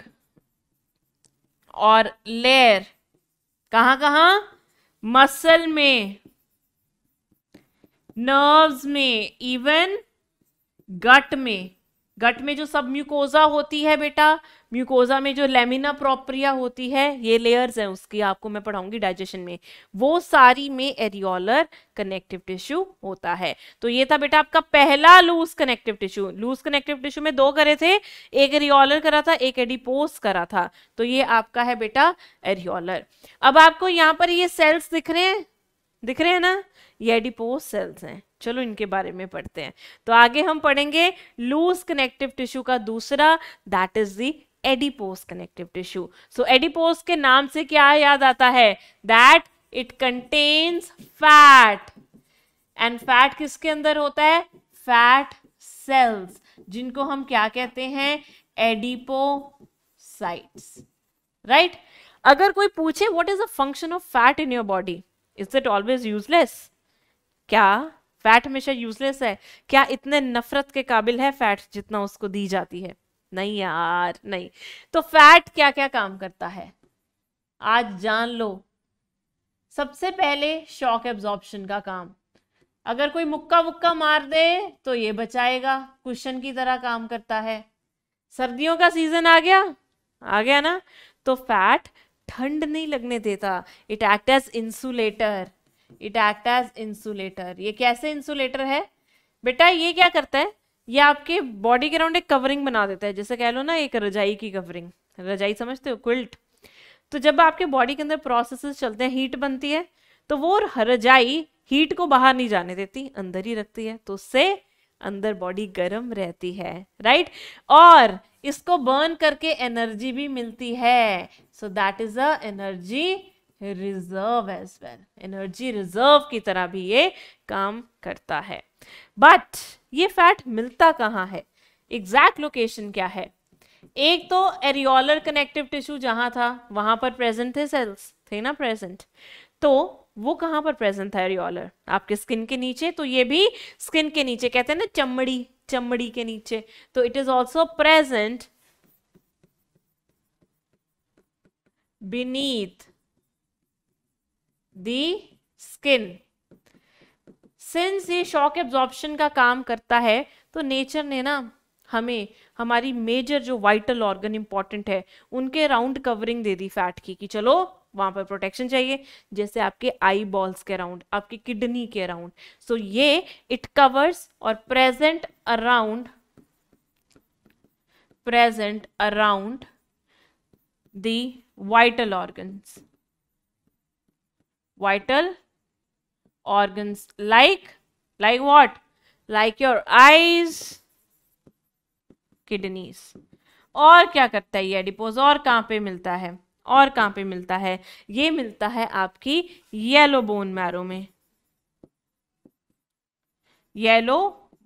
और लेयर कहां कहां मसल में नर्व्स में इवन गट में गट में जो सब म्यूकोजा होती है बेटा म्यूकोजा में जो लेमिना प्रोप्रिया होती है ये लेयर्स हैं उसकी आपको मैं पढ़ाऊंगी डाइजेशन में वो सारी में एरियोलर कनेक्टिव टिश्यू होता है तो ये था बेटा आपका पहला loose connective tissue loose connective tissue में दो करे थे एक एरियोलर करा था एक एडिपोस करा था तो ये आपका है बेटा एरियोलर अब आपको यहाँ पर ये सेल्स दिख रहे हैं दिख रहे हैं ना ये एडिपोज सेल्स हैं चलो इनके बारे में पढ़ते हैं तो आगे हम पढ़ेंगे लूज कनेक्टिव टिश्यू का दूसरा that is the adipose connective tissue so adipose के नाम से क्या याद आता है that it contains fat and fat किसके अंदर होता है फैट सेल्स जिनको हम क्या कहते हैं एडिपोसाइट्स राइट right? अगर कोई पूछे what is the function of fat in your body is it always useless क्या फैट हमेशा यूजलेस है क्या इतने नफरत के काबिल है फैट जितना उसको दी जाती है नहीं यार नहीं तो फैट क्या क्या काम करता है आज जान लो सबसे पहले शॉक एब्जॉर्प्शन का काम अगर कोई मुक्का वुक्का मार दे तो ये बचाएगा कुशन की तरह काम करता है सर्दियों का सीजन आ गया आ गया ना तो फैट ठंड नहीं लगने देता it act as insulator it act as insulator ये कैसे इंसुलेटर है बेटा ये क्या करता है ये आपके बॉडी के अराउंड एक कवरिंग बना देता है जैसे कह लो ना एक रजाई की कवरिंग रजाई समझते हो क्विल्ट तो जब आपके बॉडी के अंदर प्रोसेसेस चलते हैं हीट बनती है तो वो रजाई हीट को बाहर नहीं जाने देती अंदर ही रखती है तो उससे अंदर बॉडी गर्म रहती है राइट और इसको बर्न करके एनर्जी भी मिलती है so that is a energy reserve as well energy reserve की तरह भी ये काम करता है बट ये फैट मिलता कहाँ है एग्जैक्ट लोकेशन क्या है एक तो एरियोलर कनेक्टिव टिश्यू जहां था वहां पर प्रेजेंट थे सेल्स थे ना प्रेजेंट तो वो कहाँ पर प्रेजेंट था एरियोलर आपके स्किन के नीचे तो ये भी स्किन के नीचे कहते हैं ना चमड़ी चमड़ी के नीचे तो it is also present beneath the skin. Since ये शॉक एब्जॉर्प्शन का काम करता है तो नेचर ने ना हमें हमारी मेजर जो वाइटल ऑर्गन इंपॉर्टेंट है उनके राउंड कवरिंग दे दी फैट की कि चलो वहां पर प्रोटेक्शन चाहिए जैसे आपके आई बॉल्स के अराउंड आपकी किडनी के अराउंड सो so ये इट कवर्स और present around present around the vital organs vital organs like like what like your eyes kidneys और क्या करता है ये एडिपोज और कहाँ पे मिलता है और कहाँ पे मिलता है ये मिलता है आपकी येलो बोन मैरो में येलो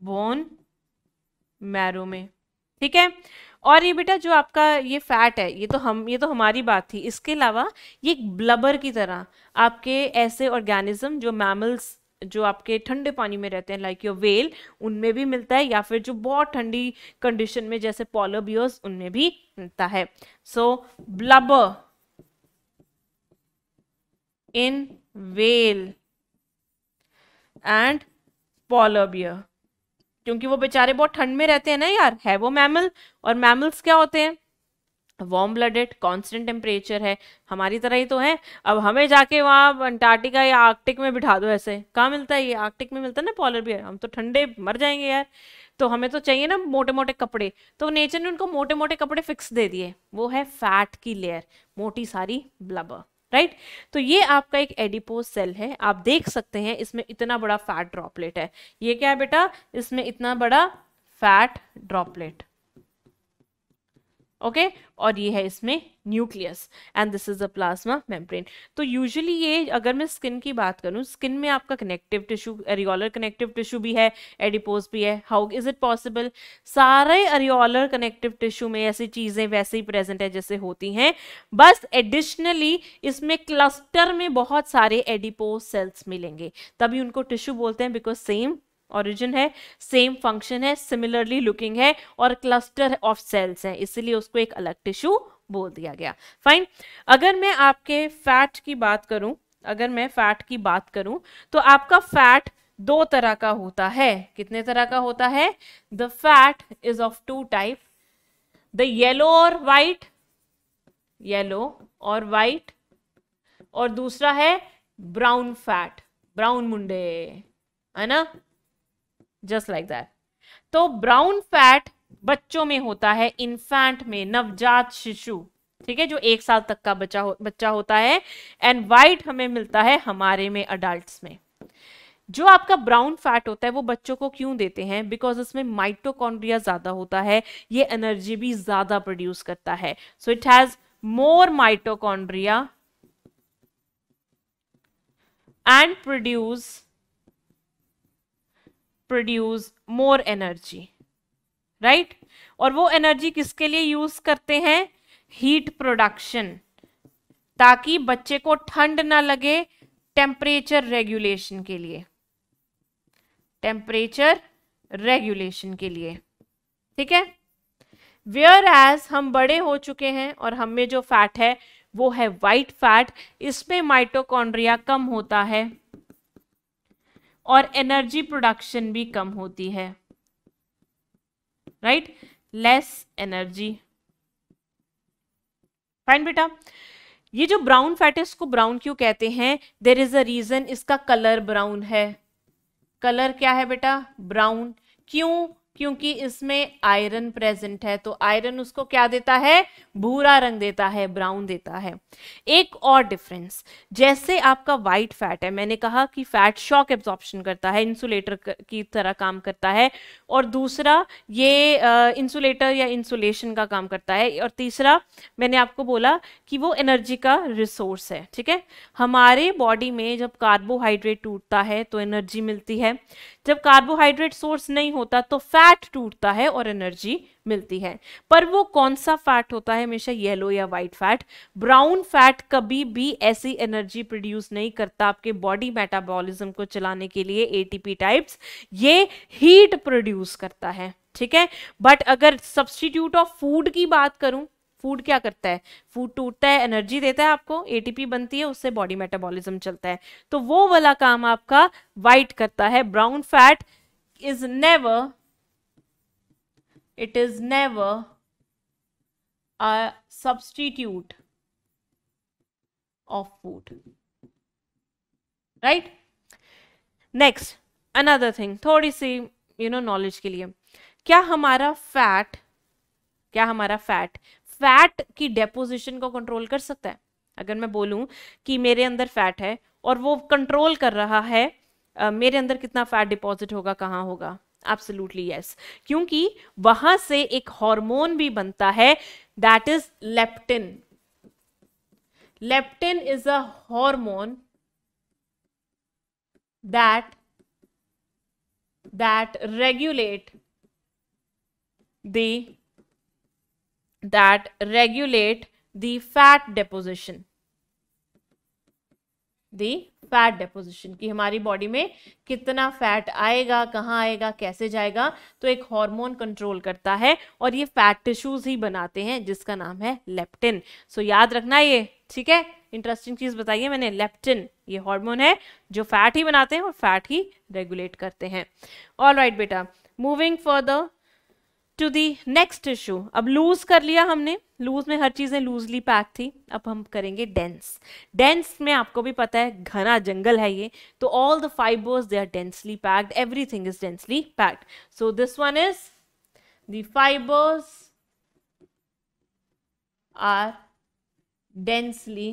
बोन मैरो में ठीक है और ये बेटा जो आपका ये फैट है ये तो हम ये तो हमारी बात थी इसके अलावा ये ब्लबर की तरह आपके ऐसे ऑर्गेनिज्म जो मैमल्स जो आपके ठंडे पानी में रहते हैं लाइक योर वेल उनमें भी मिलता है या फिर जो बहुत ठंडी कंडीशन में जैसे पॉलोबियोस उनमें भी मिलता है so blubber in whale and polar bear क्योंकि वो बेचारे बहुत ठंड में रहते हैं ना यार है वो मैमल और मैमल्स क्या होते हैं वार्म ब्लडेड कॉन्स्टेंट टेम्परेचर है हमारी तरह ही तो है अब हमें जाके वहाँ अंटार्कटिका या आर्कटिक में बिठा दो ऐसे कहाँ मिलता है ये आर्कटिक में मिलता है ना पॉलर बियर हम तो ठंडे मर जाएंगे यार तो हमें तो चाहिए ना मोटे मोटे कपड़े तो नेचर ने उनको मोटे मोटे कपड़े फिक्स दे दिए वो है फैट की लेयर मोटी सारी ब्लबर राइट right? तो ये आपका एक एडिपोज सेल है आप देख सकते हैं इसमें इतना बड़ा फैट ड्रॉपलेट है ये क्या है बेटा इसमें इतना बड़ा फैट ड्रॉपलेट ओके okay? और ये है इसमें nucleus and this is a plasma membrane तो यूजुअली ये अगर मैं स्किन की बात करूँ स्किन में आपका connective tissue areolar connective tissue भी है एडिपोज भी है हाउ इज इट पॉसिबल सारे एरियोलर कनेक्टिव टिश्यू में ऐसी चीज़ें वैसे ही प्रेजेंट है जैसे होती हैं बस एडिशनली इसमें क्लस्टर में बहुत सारे एडिपोज सेल्स मिलेंगे तभी उनको टिश्यू बोलते हैं बिकॉज सेम ऑरिजिन है सेम फंक्शन है सिमिलरली लुकिंग है और क्लस्टर ऑफ सेल्स है इसलिए उसको एक अलग टिश्यू बोल दिया गया फाइन अगर मैं आपके फैट की बात करूं अगर मैं फैट की बात करूं तो आपका फैट दो तरह का होता है कितने तरह का होता है the fat is of two type the yellow और वाइट येलो और वाइट और दूसरा है ब्राउन फैट ब्राउन मुंडे है ना जस्ट लाइक दैट तो ब्राउन फैट बच्चों में होता है इन्फैंट में नवजात शिशु ठीक है जो एक साल तक का बच्चा हो, बच्चा होता है एंड वाइट हमें मिलता है हमारे में अडल्ट में जो आपका ब्राउन फैट होता है वो बच्चों को क्यों देते हैं बिकॉज इसमें माइटोकॉन्ड्रिया ज्यादा होता है ये एनर्जी भी ज्यादा प्रोड्यूस करता है so it has more mitochondria and produce produce more energy right और वो एनर्जी किसके लिए यूज करते हैं हीट प्रोडक्शन ताकि बच्चे को ठंड ना लगे टेम्परेचर रेगुलेशन के लिए टेम्परेचर रेगुलेशन के लिए ठीक है वेयर एज हम बड़े हो चुके हैं और हम में जो फैट है वो है वाइट फैट इसमें माइटोकॉन्ड्रिया कम होता है और एनर्जी प्रोडक्शन भी कम होती है राइट लेस एनर्जी फाइन बेटा ये जो ब्राउन फैट है इसको ब्राउन क्यों कहते हैं देर इज अ रीजन इसका कलर ब्राउन है कलर क्या है बेटा ब्राउन क्यों क्योंकि इसमें आयरन प्रेजेंट है तो आयरन उसको क्या देता है भूरा रंग देता है ब्राउन देता है एक और डिफरेंस जैसे आपका वाइट फैट है मैंने कहा कि फैट शॉक एब्जॉर्प्शन करता है इंसुलेटर की तरह काम करता है और दूसरा ये इंसुलेटर या इंसुलेशन का काम करता है और तीसरा मैंने आपको बोला कि वो एनर्जी का रिसोर्स है ठीक है हमारे बॉडी में जब कार्बोहाइड्रेट टूटता है तो एनर्जी मिलती है जब कार्बोहाइड्रेट सोर्स नहीं होता तो फैट टूटता है और एनर्जी मिलती है पर वो कौन सा फैट होता है हमेशा येलो या वाइट फैट ब्राउन फैट कभी भी ऐसी एनर्जी प्रोड्यूस नहीं करता आपके बॉडी मेटाबॉलिज्म को चलाने के लिए एटीपी टाइप्स ये हीट प्रोड्यूस करता है ठीक है बट अगर सब्सटीट्यूट ऑफ फूड की बात करूं फूड क्या करता है फूड टूटता है एनर्जी देता है आपको एटीपी बनती है उससे बॉडी मेटाबॉलिज्म चलता है तो वो वाला काम आपका वाइट करता है brown fat is never it is never a substitute of food right next another thing थोड़ी सी यू नो नॉलेज के लिए क्या हमारा फैट क्या हमारा फैट फैट की डेपोजिशन को कंट्रोल कर सकता है अगर मैं बोलूं कि मेरे अंदर फैट है और वो कंट्रोल कर रहा है Uh, मेरे अंदर कितना फैट डिपॉजिट होगा कहाँ होगा एब्सोल्युटली यस yes. क्योंकि वहां से एक हार्मोन भी बनता है that is leptin leptin is a hormone that that regulate the that regulate the fat deposition the fat deposition कि हमारी बॉडी में कितना फैट आएगा कहाँ आएगा कैसे जाएगा तो एक हार्मोन कंट्रोल करता है और ये फैट टिश्यूज ही बनाते हैं जिसका नाम है लेप्टिन सो याद रखना ये ठीक है इंटरेस्टिंग चीज बताइए मैंने लेप्टिन ये हार्मोन है जो फैट ही बनाते हैं और फैट ही रेगुलेट करते हैं ऑल राइट बेटा moving further to the next issue अब लूज कर लिया हमने लूज में हर चीजें लूजली पैक थी अब हम करेंगे डेंस डेंस में आपको भी पता है घना जंगल है ये तो all the fibres they are densely packed everything is densely packed so this one is the fibres are densely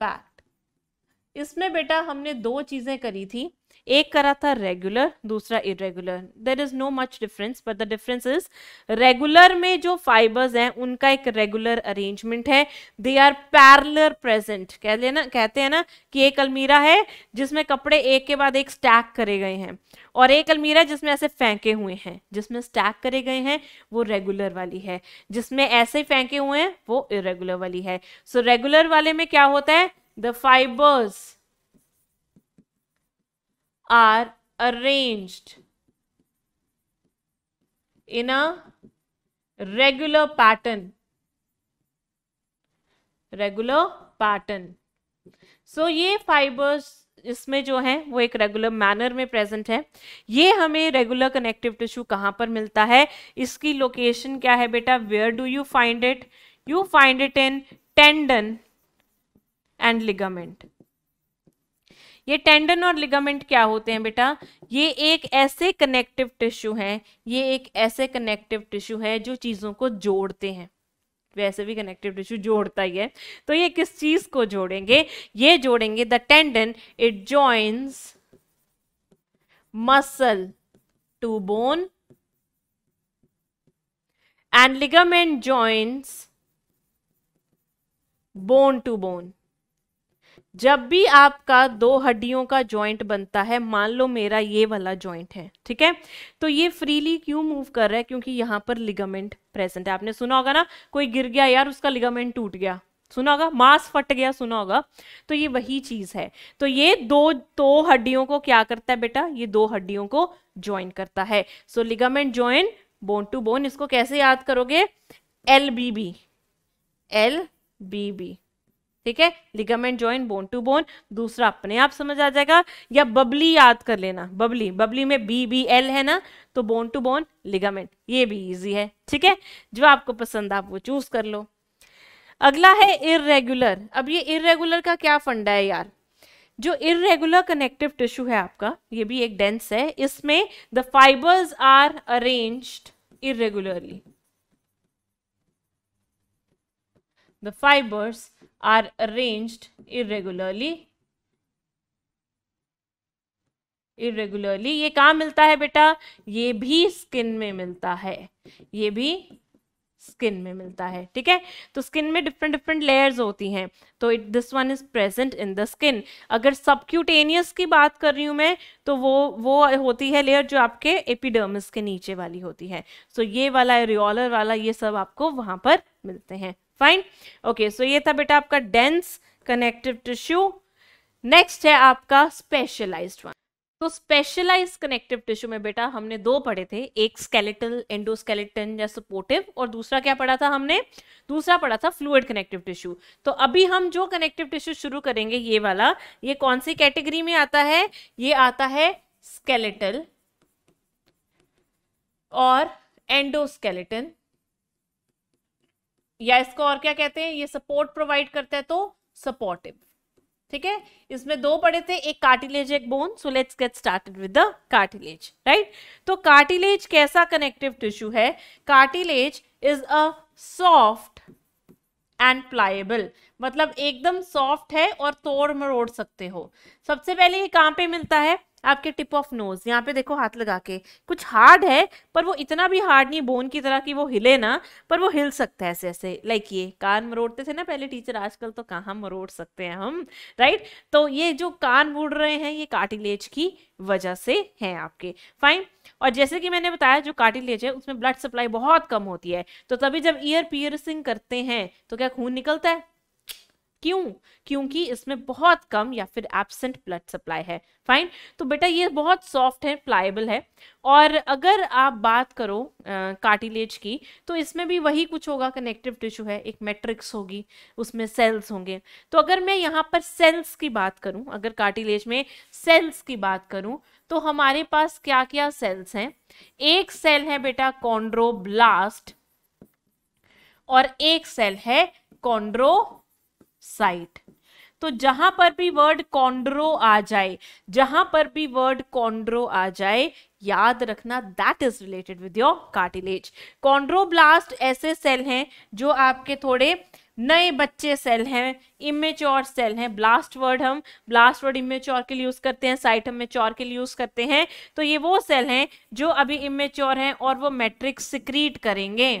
packed इसमें बेटा हमने दो चीजें करी थी एक करा था रेगुलर दूसरा irregular there is no much difference but the difference is regular में जो फाइबर्स हैं उनका एक रेगुलर अरेंजमेंट है दे आर पैरलर प्रेजेंट कह लेना कहते हैं ना कि एक अलमीरा है जिसमें कपड़े एक के बाद एक स्टैक करे गए हैं और एक अलमीरा जिसमें ऐसे फेंके हुए हैं जिसमें स्टैक करे गए हैं वो रेगुलर वाली है जिसमें ऐसे फेंके हुए हैं वो इरेगुलर वाली है सो so, रेगुलर वाले में क्या होता है the fibres are arranged in a regular pattern regular pattern so ये fibers इसमें जो है वो एक रेगुलर मैनर में प्रेजेंट है ये हमें रेगुलर कनेक्टिव टिश्यू कहाँ पर मिलता है इसकी लोकेशन क्या है बेटा where do you find it you find it in tendon and ligament ये टेंडन और लिगामेंट क्या होते हैं बेटा ये एक ऐसे कनेक्टिव टिश्यू हैं ये एक ऐसे कनेक्टिव टिश्यू है जो चीज़ों को जोड़ते हैं वैसे भी कनेक्टिव टिश्यू जोड़ता ही है तो ये किस चीज़ को जोड़ेंगे ये जोड़ेंगे the tendon it joins muscle to bone and ligament joins bone to bone जब भी आपका दो हड्डियों का जॉइंट बनता है मान लो मेरा ये वाला जॉइंट है ठीक है तो ये फ्रीली क्यों मूव कर रहा है क्योंकि यहां पर लिगामेंट प्रेजेंट है आपने सुना होगा ना कोई गिर गया यार उसका लिगामेंट टूट गया सुना होगा मांस फट गया सुना होगा तो ये वही चीज है तो ये दो दो हड्डियों को क्या करता है बेटा ये दो हड्डियों को ज्वाइन करता है so ligament join bone to bone इसको कैसे याद करोगे L B B L B B ठीक है ligament join bone to bone दूसरा अपने आप समझ आ जाएगा या बबली याद कर लेना बबली बबली में बी बी एल है ना तो बोन टू बोन लिगामेंट ये भी इजी है ठीक है जो आपको पसंद आप वो चूज कर लो अगला है इरेगुलर अब ये इरेगुलर का क्या फंडा है यार जो इरेगुलर कनेक्टिव टिश्यू है आपका ये भी एक डेंस है इसमें the fibres are arrange irregularly the fibres are arranged irregularly irregularly ये कहाँ मिलता है बेटा ये भी स्किन में मिलता है ये भी स्किन में मिलता है ठीक है तो स्किन में डिफरेंट डिफरेंट लेयर्स होती हैं तो it this one is present in the skin अगर सबक्यूटेनियस की बात कर रही हूँ मैं तो वो वो होती है लेयर जो आपके एपिडर्मिस के नीचे वाली होती है सो so, ये वाला रियोलर वाला ये सब आपको वहाँ पर मिलते हैं फाइन ओके सो ये था बेटा आपका डेंस कनेक्टिव टिश्यू नेक्स्ट है आपका स्पेशलाइज्ड वन तो स्पेशलाइज कनेक्टिव टिश्यू में बेटा हमने दो पढ़े थे एक स्केलेटल एंडोस्केलेटन या सपोर्टिव और दूसरा क्या पढ़ा था हमने दूसरा पढ़ा था फ्लूड कनेक्टिव टिश्यू तो अभी हम जो कनेक्टिव टिश्यू शुरू करेंगे ये वाला ये कौन सी कैटेगरी में आता है ये आता है स्केलेटल और एंडोस्केलेटन या इसको और क्या कहते हैं ये सपोर्ट प्रोवाइड करता है तो सपोर्टिव ठीक है इसमें दो पड़े थे एक कार्टिलेज एक bone so let's get started with the cartilage right तो कार्टिलेज कैसा कनेक्टिव टिश्यू है cartilage is a soft and pliable मतलब एकदम सॉफ्ट है और तोड़ मरोड़ सकते हो सबसे पहले ये कहां पे मिलता है आपके टिप ऑफ नोज यहाँ पे देखो हाथ लगा के कुछ हार्ड है पर वो इतना भी हार्ड नहीं बोन की तरह कि वो हिले ना पर वो हिल सकता है ऐसे ऐसे लाइक ये कान मरोड़ते थे ना पहले टीचर आजकल तो कहाँ मरोड़ सकते हैं हम राइट तो ये जो कान मुड़ रहे हैं ये कार्टिलेज की वजह से हैं आपके फाइन और जैसे कि मैंने बताया जो कार्टिलेज है उसमें ब्लड सप्लाई बहुत कम होती है तो तभी जब ईयर पियरसिंग करते हैं तो क्या खून निकलता है क्यों क्योंकि इसमें बहुत कम या फिर एबसेंट ब्लड सप्लाई है फाइन तो बेटा ये बहुत सॉफ्ट है प्लाइबल है और अगर आप बात करो कार्टिलेज की तो इसमें भी वही कुछ होगा कनेक्टिव टिश्यू है एक मैट्रिक्स होगी उसमें सेल्स होंगे तो अगर मैं यहाँ पर सेल्स की बात करूँ अगर कार्टिलेज में सेल्स की बात करूँ तो हमारे पास क्या क्या सेल्स हैं एक सेल है बेटा कॉन्ड्रोब्लास्ट और एक सेल है कॉन्ड्रो साइट तो जहां पर भी वर्ड कॉन्ड्रो आ जाए जहां पर भी वर्ड कॉन्ड्रो आ जाए याद रखना that is related with your cartilage chondroblast ऐसे सेल हैं जो आपके थोड़े नए बच्चे सेल हैं इमेच्योर सेल हैं ब्लास्ट वर्ड हम ब्लास्ट वर्ड इमेच्योर के लिए यूज़ करते हैं साइट हम मेच्योर के लिए यूज़ करते हैं तो ये वो सेल हैं जो अभी इमेच्योर हैं और वो मैट्रिक्स सिक्रीट करेंगे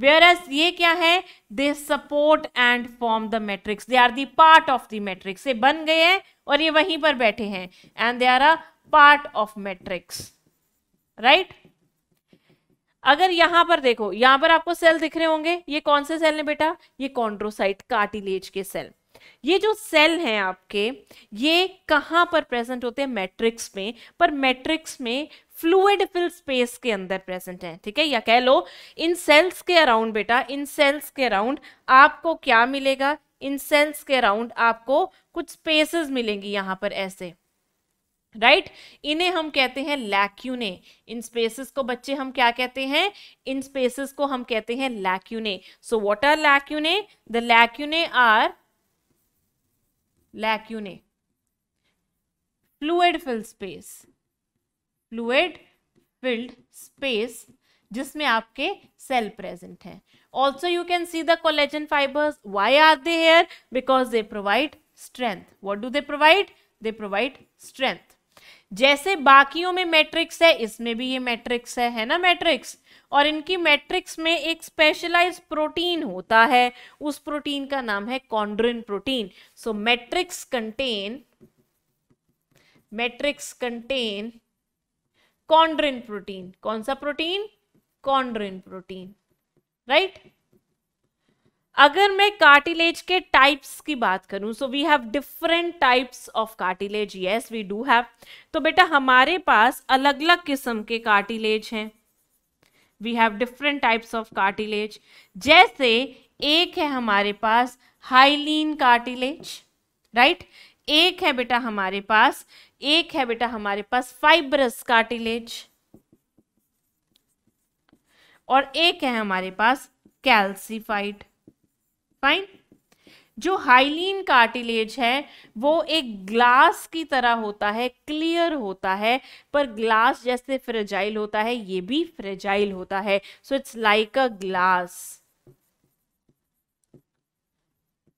वेयर ये क्या है they support and form the matrix they are the part of the matrix से बन गए हैं और ये वहीं पर बैठे हैं and they are a part of matrix right अगर यहां पर देखो यहां पर आपको सेल दिख रहे होंगे ये कौन से सेल है बेटा ये कॉन्ड्रोसाइट कार्टिलेज के सेल ये जो सेल हैं आपके ये कहाँ पर प्रेजेंट होते हैं मैट्रिक्स में पर मैट्रिक्स में फ्लूड फिल स्पेस के अंदर प्रेजेंट है ठीक है या कह लो इन सेल्स के अराउंड बेटा इन सेल्स के अराउंड आपको क्या मिलेगा इन सेल्स के अराउंड आपको कुछ स्पेसेस मिलेंगी यहाँ पर ऐसे राइट right? इन्हें हम कहते हैं लैक्यूने इन स्पेसेस को बच्चे हम क्या कहते हैं इन स्पेसेस को हम कहते हैं lacunae so what are lacunae the lacunae are lacunae fluid fill space fluid filled space जिसमें आपके सेल प्रेजेंट हैं also you can see the collagen fibres why are they here because they provide strength what do they provide they provide strength जैसे बाकियों में matrix है इसमें भी ये मैट्रिक्स है है ना मैट्रिक्स और इनकी मैट्रिक्स में एक स्पेशलाइज प्रोटीन होता है उस प्रोटीन का नाम है chondrin protein so matrix contain matrix contain chondrin protein कौन सा प्रोटीन कॉन्ड्रिन प्रोटीन राइट अगर मैं कार्टिलेज के टाइप्स की बात करूं so we have different types of cartilage yes we do have तो बेटा हमारे पास अलग अलग किस्म के कार्टिलेज हैं we have different types of cartilage जैसे एक है हमारे पास हाइलीन कार्टिलेज राइट एक है बेटा हमारे पास एक है बेटा हमारे पास फाइब्रस कार्टिलेज और एक है हमारे पास कैल्सीफाइड फाइन जो हाइलिन कार्टिलेज है वो एक ग्लास की तरह होता है क्लियर होता है पर ग्लास जैसे फ्रेजाइल होता है ये भी फ्रेजाइल होता है so it's like a glass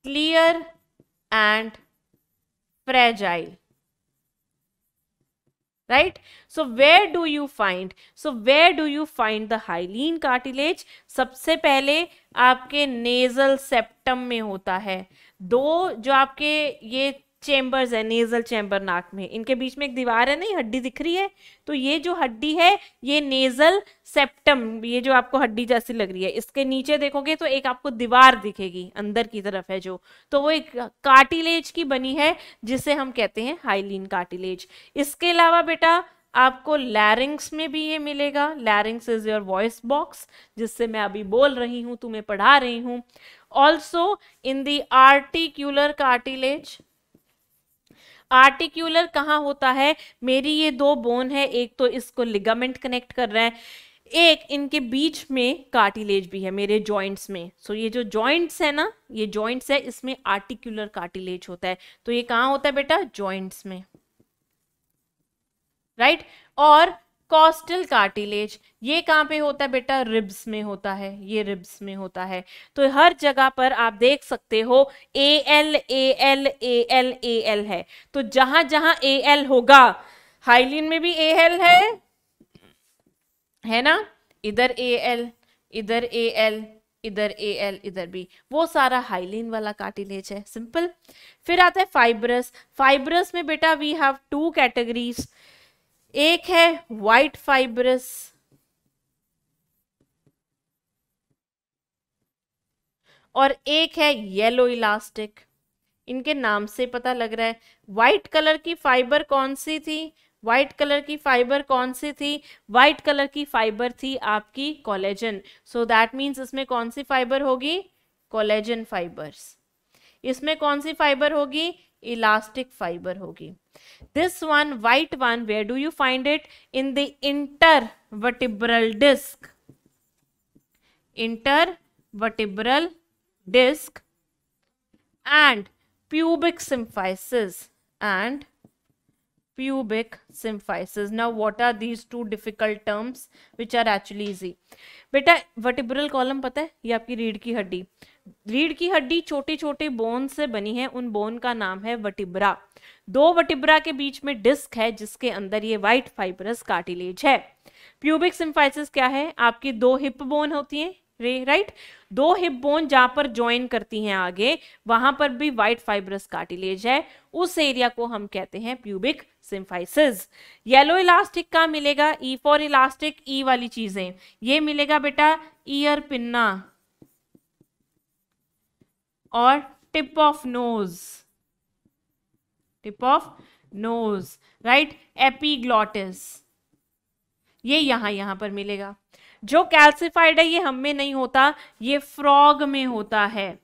clear and fragile right so where do you find so where do you find the hyaline cartilage sabse pehle aapke nasal septum mein hota hai do jo aapke ye chambers है nasal chamber नाक में इनके बीच में एक दीवार है ना ये हड्डी दिख रही है तो ये जो हड्डी है ये नेजल सेप्टम ये जो आपको हड्डी जैसी लग रही है इसके नीचे देखोगे तो एक आपको दीवार दिखेगी अंदर की तरफ है जो तो वो एक कार्टिलेज की बनी है जिसे हम कहते हैं हाइलिन कार्टिलेज इसके अलावा बेटा आपको लैरिंग्स में भी ये मिलेगा larynx is your voice box जिससे मैं अभी बोल रही हूँ तुम्हें पढ़ा रही हूँ also in the articular cartilage articular कहाँ होता है मेरी ये दो बोन है एक तो इसको लिगामेंट कनेक्ट कर रहा है एक इनके बीच में कार्टिलेज भी है मेरे जॉइंट्स में सो so, ये जो जॉइंट्स है ना ये जॉइंट्स है इसमें आर्टिक्यूलर कार्टिलेज होता है तो ये कहाँ होता है बेटा जॉइंट्स में राइट right? और कॉस्टल कार्टिलेज ये कहाँ पे होता है बेटा रिब्स में होता है ये रिब्स में होता है तो हर जगह पर आप देख सकते हो A L A L A L A L है तो जहां जहां ए एल होगा हाइलिन में भी ए एल है है ना इधर ए एल इधर ए एल इधर ए एल इधर बी वो सारा हाइलिन वाला कार्टिलेज है सिंपल फिर आता है फाइब्रस फाइब्रस में बेटा वी हैव टू कैटेगरीज एक है वाइट फाइब्रस और एक है येलो इलास्टिक इनके नाम से पता लग रहा है वाइट कलर की फाइबर कौन सी थी व्हाइट कलर की फाइबर कौन सी थी व्हाइट कलर की फाइबर थी आपकी कॉलेजन सो दैट मीन्स इसमें कौन सी फाइबर होगी कॉलेजन फाइबर्स इसमें कौन सी फाइबर होगी इलास्टिक फाइबर होगी this one white one where do you find it in the intervertebral disc intervertebral disc and pubic symphysis and pubic symphysis now what are these two difficult terms which are actually easy बेटा vertebral column पता है ये आपकी रीढ़ की हड्डी रीढ़ की हड्डी छोटे छोटे बोन से बनी है उन बोन का नाम है वटिब्रा दो वटिब्रा के बीच में डिस्क है जिसके अंदर ये व्हाइट फाइबरस कार्टिलेज है प्यूबिक सिंफाइसिस क्या है आपकी दो हिप बोन होती है रे राइट दो हिप बोन जहां पर ज्वाइन करती हैं आगे वहां पर भी व्हाइट फाइब्रस कार्टिलेज है उस एरिया को हम कहते हैं प्यूबिक सिंफाइसिस येलो इलास्टिक का मिलेगा ई फॉर इलास्टिक ई वाली चीजें ये मिलेगा बेटा ईयर पिन्ना और tip of nose tip of nose right epiglottis ये यहां यहां पर मिलेगा जो कैल्सिफाइड है ये हम में नहीं होता ये फ्रॉग में होता है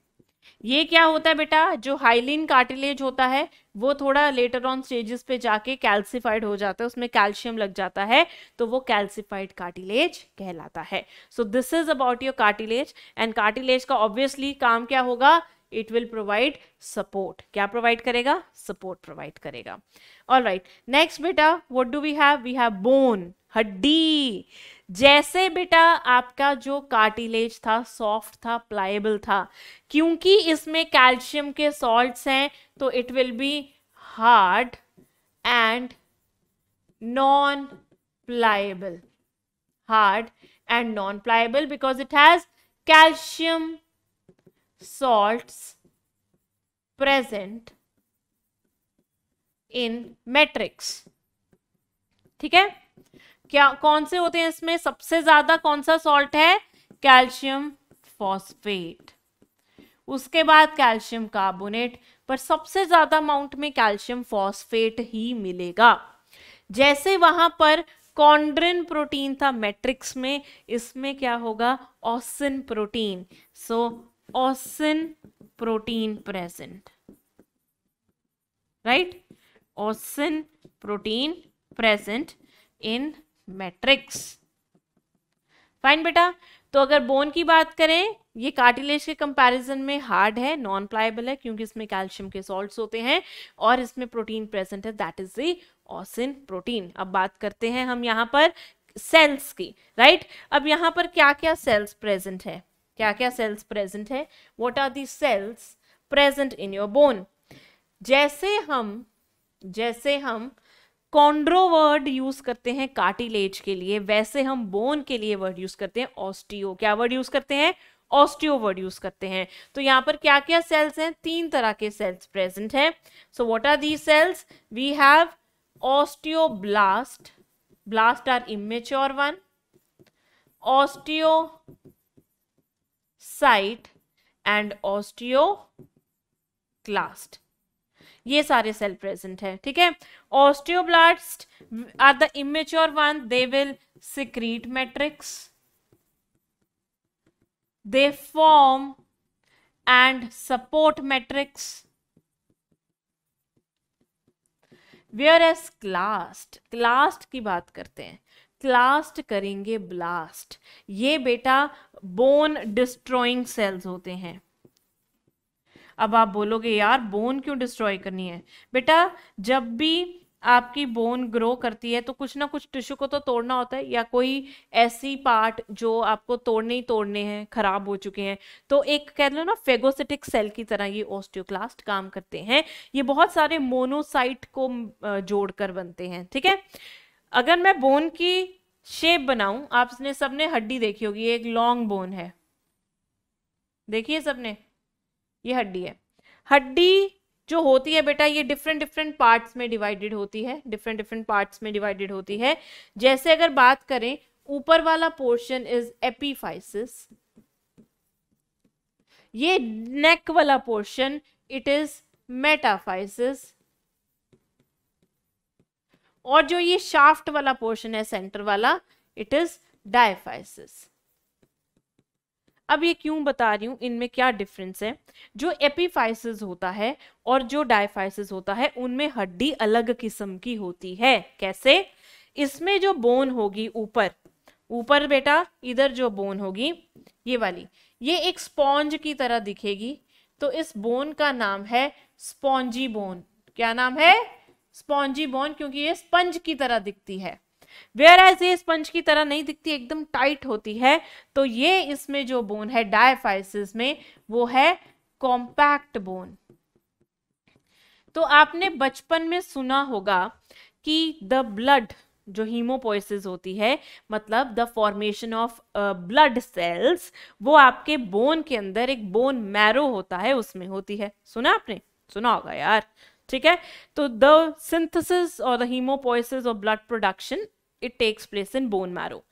ये क्या होता है बेटा जो हाइलिन कार्टिलेज होता है वो थोड़ा लेटर ऑन स्टेजेस पे जाके कैल्सिफाइड हो जाता है उसमें कैल्शियम लग जाता है तो वो कैल्सिफाइड कार्टिलेज कहलाता है so this is about your cartilage and cartilage का ऑब्वियसली काम क्या होगा इट विल प्रोवाइड सपोर्ट क्या प्रोवाइड करेगा सपोर्ट प्रोवाइड करेगा ऑल राइट नेक्स्ट बेटा what do we have we have bone हड्डी जैसे बेटा आपका जो कार्टिलेज था सॉफ्ट था प्लायबल था क्योंकि इसमें कैल्शियम के सॉल्ट्स हैं तो it will be hard and non pliable hard and non pliable because it has calcium salts present in matrix ठीक है क्या कौन से होते हैं इसमें सबसे ज्यादा कौन सा सॉल्ट है कैल्शियम फॉस्फेट उसके बाद कैल्शियम कार्बोनेट पर सबसे ज्यादा अमाउंट में कैल्शियम फॉस्फेट ही मिलेगा जैसे वहां पर कॉन्ड्रिन प्रोटीन था मैट्रिक्स में इसमें क्या होगा ossein protein so ossein protein present right ossein protein present in matrix fine बेटा तो अगर बोन की बात करें ये कार्टिलेज के कंपैरिजन में हार्ड है नॉन प्लायबल है क्योंकि इसमें कैल्शियम के सॉल्ट्स होते हैं और इसमें प्रोटीन प्रेजेंट है that is the ossein protein अब बात करते हैं हम यहाँ पर सेल्स की राइट right? अब यहाँ पर क्या क्या सेल्स प्रेजेंट है क्या क्या सेल्स प्रेजेंट है what are the cells present in your bone जैसे हम जैसे हम कॉन्ड्रो वर्ड यूज करते हैं कार्टिलेज के लिए वैसे हम बोन के लिए वर्ड यूज करते हैं ऑस्टियो क्या वर्ड यूज करते हैं ऑस्टियो वर्ड यूज करते हैं तो यहाँ पर क्या क्या सेल्स हैं तीन तरह के सेल्स प्रेजेंट हैं so what are the cells we have blast blast are immature one osteocyte and clast ये सारे सेल प्रेजेंट है ठीक है osteoblast are the immature one they will secrete matrix form and support matrix whereas clast clast की बात करते हैं क्लास्ट करेंगे ब्लास्ट ये बेटा बोन डिस्ट्रॉइंग सेल्स होते हैं अब आप बोलोगे यार बोन क्यों डिस्ट्रॉय करनी है बेटा जब भी आपकी बोन ग्रो करती है तो कुछ ना कुछ टिश्यू को तो तोड़ना होता है या कोई ऐसी पार्ट जो आपको तोड़ने ही तोड़ने हैं खराब हो चुके हैं तो एक कह लो ना फेगोसिटिक सेल की तरह ये ऑस्टियोक्लास्ट काम करते हैं ये बहुत सारे मोनोसाइट को जोड़कर बनते हैं ठीक है थीके? अगर मैं बोन की शेप बनाऊं आपने सबने हड्डी देखी होगी एक लॉन्ग बोन है देखिए सबने ये हड्डी है हड्डी जो होती है बेटा ये डिफरेंट डिफरेंट पार्ट्स में डिवाइडेड होती है डिफरेंट डिफरेंट पार्ट्स में डिवाइडेड होती है जैसे अगर बात करें ऊपर वाला पोर्शन इज एपीफाइसिस ये नेक वाला पोर्शन इट इज मेटाफाइसिस और जो ये शाफ्ट वाला पोर्शन है सेंटर वाला इट इज डायफाइसिस अब ये क्यों बता रही हूं इनमें क्या डिफरेंस है जो एपीफाइसिस होता है और जो डायफाइसिस होता है उनमें हड्डी अलग किस्म की होती है कैसे इसमें जो बोन होगी ऊपर ऊपर बेटा इधर जो बोन होगी ये वाली ये एक स्पॉन्ज की तरह दिखेगी तो इस बोन का नाम है स्पॉन्जी बोन क्या नाम है स्पॉन्जी बोन क्योंकि ये स्पंज की तरह दिखती है वेयर एज ये स्पंज की तरह नहीं दिखती एकदम टाइट होती है तो ये इसमें जो बोन है डायफाइसिस में वो है कॉम्पैक्ट बोन तो आपने बचपन में सुना होगा कि द ब्लड जो हीमोपोइसिस होती है मतलब the formation of blood cells वो आपके बोन के अंदर एक बोन मैरो होता है उसमें होती है सुना आपने सुना होगा यार ठीक है तो द सिंथेसिस और द हीमोपोइसिस और blood production it takes place in bone marrow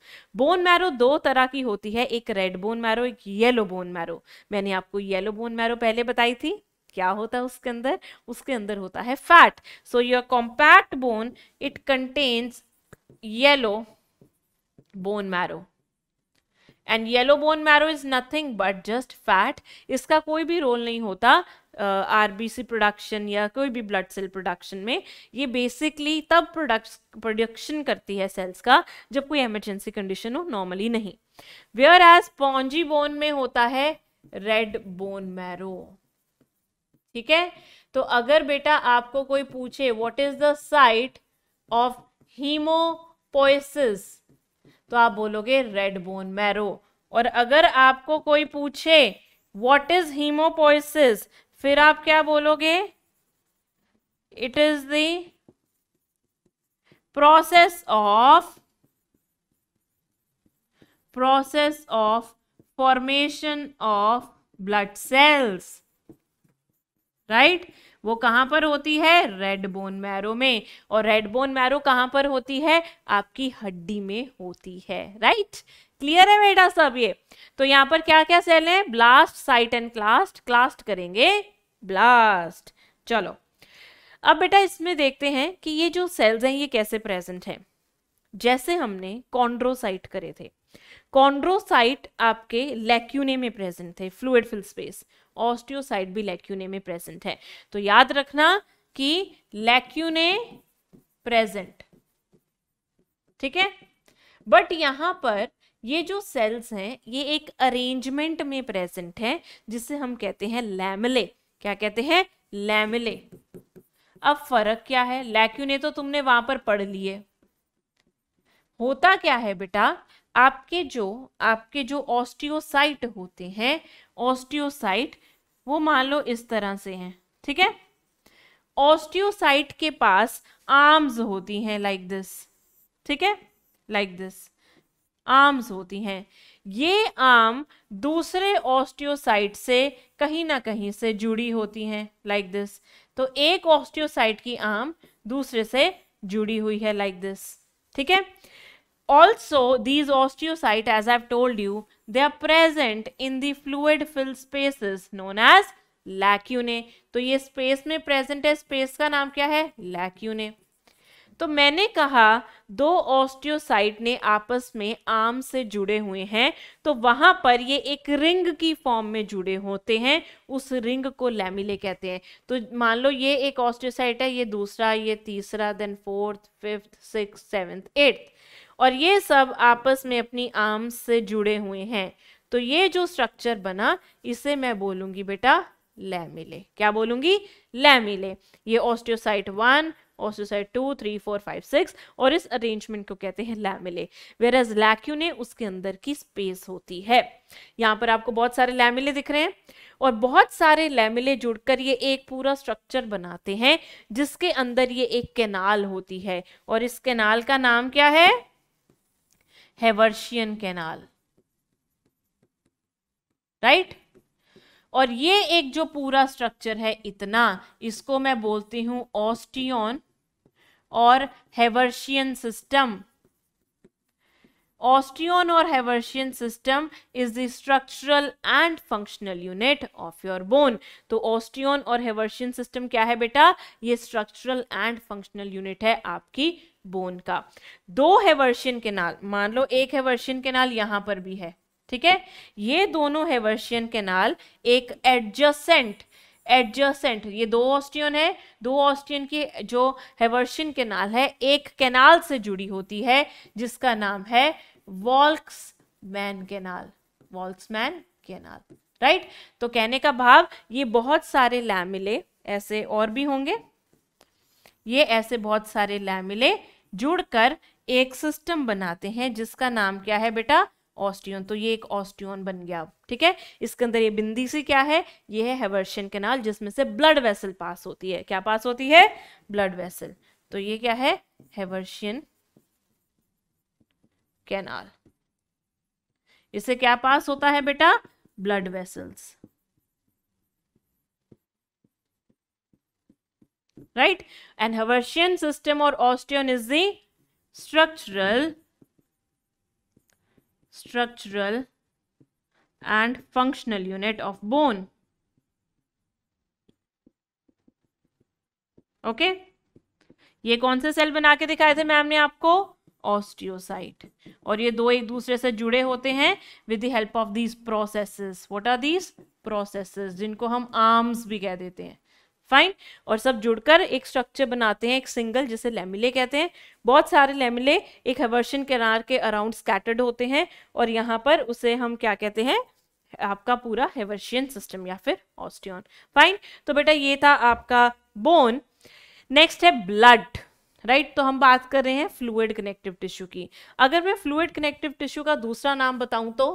bone marrow दो तरह की होती है एक रेड बोन मैरो एक येलो बोन मैरो मैंने आपको येलो बोन मैरो पहले बताई थी क्या होता है उसके अंदर उसके अंदर होता है fat so your compact bone it contains yellow bone marrow and yellow bone marrow is nothing but just fat इसका कोई भी रोल नहीं होता आरबीसी प्रोडक्शन या कोई भी ब्लड सेल प्रोडक्शन में ये बेसिकली तब प्रोडक्ट प्रोडक्शन करती है सेल्स का जब कोई एमरजेंसी कंडीशन हो नॉर्मली नहीं वेयर एज पॉन्जी बोन में होता है रेड बोन मैरो ठीक है तो अगर बेटा आपको कोई पूछे what is the site of haemopoiesis तो आप बोलोगे रेड बोन मैरो और अगर आपको कोई पूछे व्हाट इज हीमोपोइसिस फिर आप क्या बोलोगे it is the process of process of formation of blood cells right वो कहां पर होती है रेड बोन मैरो में और रेड बोन मैरो कहां पर होती है आपकी हड्डी में होती है राइट क्लियर है बेटा सब ये तो यहाँ पर क्या क्या सेल है blast cyte and clast clast करेंगे ब्लास्ट चलो अब बेटा इसमें देखते हैं कि ये जो सेल्स हैं ये कैसे प्रेजेंट हैं जैसे हमने कॉन्ड्रोसाइट करे थे कॉन्ड्रोसाइट आपके लैक्यूने में प्रेजेंट थे फ्लूड फिल स्पेस ऑस्टियोसाइट भी लैक्यूने में प्रेजेंट है तो याद रखना कि लैक्यूने प्रेजेंट ठीक है बट यहां पर ये जो सेल्स हैं ये एक अरेंजमेंट में प्रेजेंट है जिसे हम कहते हैं लैमले क्या कहते हैं लैमले अब फर्क क्या है लैक्यूने तो तुमने वहां पर पढ़ लिए होता क्या है बेटा आपके जो आपके जो ऑस्टियोसाइट होते हैं ऑस्टियोसाइट वो मान लो इस तरह से हैं ठीक है ऑस्टियोसाइट के पास आर्म्स होती हैं लाइक दिस ठीक है लाइक दिस आर्म्स होती हैं ये आर्म दूसरे ऑस्टियोसाइट से कहीं ना कहीं से जुड़ी होती हैं लाइक दिस तो एक ऑस्टियोसाइट की आर्म दूसरे से जुड़ी हुई है लाइक दिस ठीक है also these osteocyte as I've told you they are present in the fluid fill spaces known as lacunae तो ये स्पेस में प्रेजेंट है स्पेस का नाम क्या है लैक्यूने तो मैंने कहा दो ऑस्टियोसाइट ने आपस में आम से जुड़े हुए हैं तो वहां पर ये एक रिंग की फॉर्म में जुड़े होते हैं उस रिंग को लैमिले कहते हैं तो मान लो ये एक ऑस्टियोसाइट है ये दूसरा ये तीसरा then fourth fifth six seventh eighth और ये सब आपस में अपनी आम से जुड़े हुए हैं तो ये जो स्ट्रक्चर बना इसे मैं बोलूँगी बेटा लैमिले क्या बोलूँगी लैमिले ये osteocyte one astrocyte two three four five six और इस अरेंजमेंट को कहते हैं लैमिले वेर एज लैक्यूने उसके अंदर की स्पेस होती है यहाँ पर आपको बहुत सारे लैमिले दिख रहे हैं और बहुत सारे लैमिले जुड़कर ये एक पूरा स्ट्रक्चर बनाते हैं जिसके अंदर ये एक कैनाल होती है और इस कैनाल का नाम क्या है हेवर्शियन कैनाल राइट right? और ये एक जो पूरा स्ट्रक्चर है इतना इसको मैं बोलती हूँ ऑस्टियन और हेवर्शियन सिस्टम ऑस्टियन और Haversian system is the structural and functional unit of your bone तो ऑस्टियन और हेवर्शियन सिस्टम क्या है बेटा ये स्ट्रक्चरल एंड फंक्शनल यूनिट है आपकी बोन का दो हेवर्शियन केनाल मान लो एक हेवर्शियन केनाल यहां पर भी है ठीक है ये दोनों है वर्शियन कैनाल एक एडजसेंट एडजसेंट ये दो ऑस्टियन है दो ऑस्टियन की जो हेवर्शियन कैनाल है एक कैनाल से जुड़ी होती है जिसका नाम है Volkmann canal Volkmann canal right तो कहने का भाव ये बहुत सारे लैमिले ऐसे और भी होंगे ये ऐसे बहुत सारे लैमिले जुड़कर एक सिस्टम बनाते हैं जिसका नाम क्या है बेटा ऑस्टियन तो ये एक ऑस्टियन बन गया ठीक है इसके अंदर ये बिंदी सी क्या है ये है हेवर्शियन कैनाल जिसमें से ब्लड वेसल पास होती है क्या पास होती है ब्लड वेसल तो ये क्या है हेवर्शियन कैनाल इसे क्या पास होता है बेटा blood vessels right and Haversian system और osteon is the structural structural and functional unit of bone. Okay okay? ये कौन से सेल बना के दिखाए थे मैम ने आपको ऑस्टियोसाइट और ये दो एक दूसरे से जुड़े होते हैं with the help of these processes what are these processes जिनको हम आर्म्स भी कह देते हैं फाइन और सब जुड़कर एक स्ट्रक्चर बनाते हैं एक सिंगल जिसे लेमिले कहते हैं बहुत सारे लेमिले एक हवर्शन किनार के अराउंड स्कैटर्ड होते हैं और यहाँ पर उसे हम क्या कहते हैं आपका पूरा हेवर्शियन सिस्टम या फिर ऑस्टियन फाइन तो बेटा ये था आपका बोन नेक्स्ट है ब्लड राइट right, तो हम बात कर रहे हैं फ्लूड कनेक्टिव टिश्यू की अगर मैं फ्लूड कनेक्टिव टिश्यू का दूसरा नाम बताऊं तो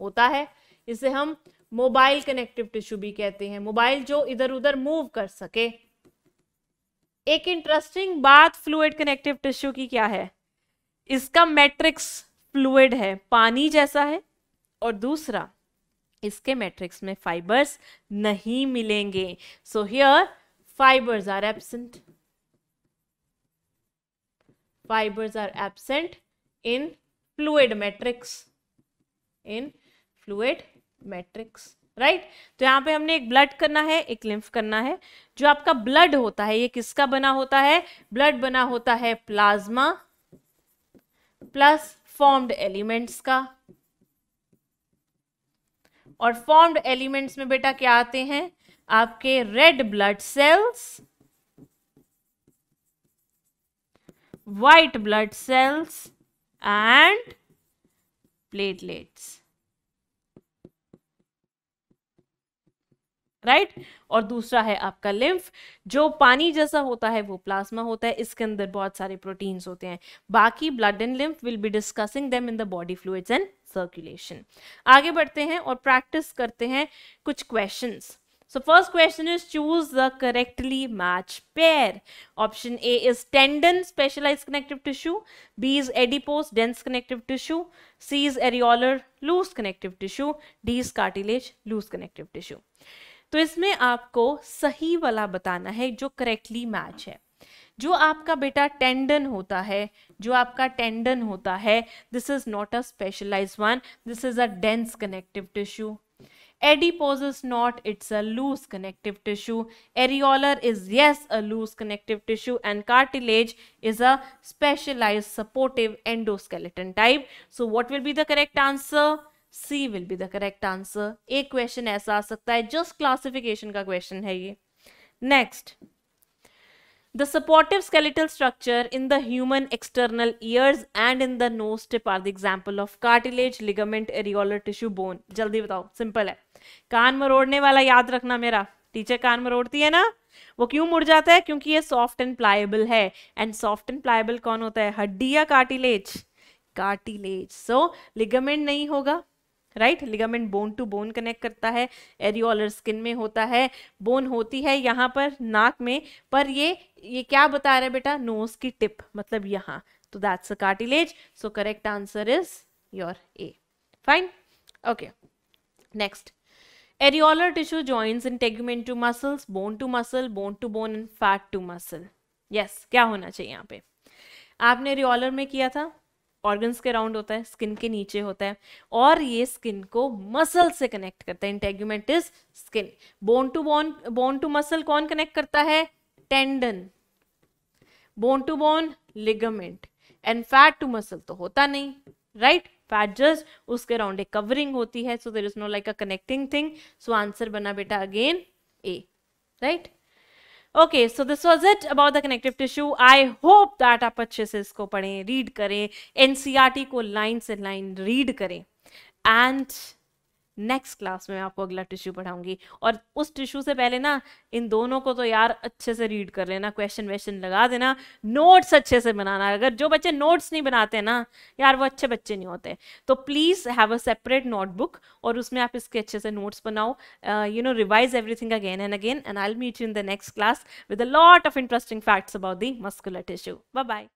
होता है इसे हम मोबाइल कनेक्टिव टिश्यू भी कहते हैं मोबाइल जो इधर उधर मूव कर सके एक इंटरेस्टिंग बात फ्लूड कनेक्टिव टिश्यू की क्या है इसका मैट्रिक्स फ्लूड है पानी जैसा है और दूसरा इसके मैट्रिक्स में फाइबर्स नहीं मिलेंगे so here fibres are absent fibres are absent in fluid matrix in fluid matrix right तो यहाँ पे हमने एक ब्लड करना है एक लिम्फ करना है जो आपका ब्लड होता है ये किसका बना होता है ब्लड बना होता है प्लाज्मा प्लस फॉर्म्ड एलिमेंट्स का और फॉर्म्ड एलिमेंट्स में बेटा क्या आते हैं आपके red blood cells white blood cells and platelets right और दूसरा है आपका लिम्फ जो पानी जैसा होता है वो प्लाज्मा होता है इसके अंदर बहुत सारे प्रोटीन्स होते हैं बाकी blood and lymph will be discussing them in the body fluids and circulation आगे बढ़ते हैं और प्रैक्टिस करते हैं कुछ question so first question is choose the correctly match pair option A is tendon specialise connective tissue B is adipose dense connective tissue C is areolar loose connective tissue D is cartilage loose connective tissue तो इसमें आपको सही वाला बताना है जो correctly match है जो आपका बेटा टेंडन होता है जो आपका टेंडन होता है this is not a specialise one this is a dense connective tissue adipose is not it's a loose connective tissue areolar is yes a loose connective tissue and cartilage is a specialise supportive endoskeleton type so what will be the correct answer C will be the correct answer एक question ऐसा आ सकता है just classification का question है ये next the supportive skeletal structure in the human external ears and in the nose tip are the example of cartilage ligament areolar tissue bone जल्दी बताओ सिंपल है कान मरोड़ने वाला याद रखना मेरा टीचर कान मरोड़ती है ना वो क्यों मुड़ जाता है क्योंकि ये सॉफ्ट एंड प्लायबल है एंड सॉफ्ट एंड प्लायबल कौन होता है हड्डी या कार्टिलेज कार्टिलेज सो लिगामेंट नहीं होगा right ligament bone to bone connect करता है एरियोलर स्किन में होता है बोन होती है यहाँ पर नाक में पर ये ये क्या बता रहा है बेटा नोज की टिप मतलब यहाँ तो that's a cartilage so correct answer is your A fine okay next areolar tissue joints integument to muscles bone to muscle bone to bone and fat to muscle yes क्या होना चाहिए यहाँ पे आपने areolar में किया था organs के अराउंड होता है स्किन के नीचे होता है और ये स्किन को मसल से कनेक्ट करता है integument is skin bone to bone bone to muscle कौन कनेक्ट करता है tendon bone to bone ligament and fat to muscle तो होता नहीं राइट फैट जस्ट उसके अराउंड एक कवरिंग होती है so there is no like a connecting thing so answer बना बेटा again A right right? Okay so this was it about the connective tissue I hope that आप अच्छे से इसको पढ़ें रीड करें एनसीईआरटी को लाइन से लाइन रीड करें एंड नेक्स्ट क्लास में आपको अगला टिश्यू पढ़ाऊंगी और उस टिश्यू से पहले ना इन दोनों को तो यार अच्छे से रीड कर लेना क्वेश्चन वेश्चन लगा देना नोट्स अच्छे से बनाना अगर जो बच्चे नोट्स नहीं बनाते ना यार वो अच्छे बच्चे नहीं होते तो please have a separate notebook और उसमें आप इसके अच्छे से नोट्स बनाओ you know revise everything again and again and I meet in the next class with a lot of interesting facts about the muscular tissue bye bye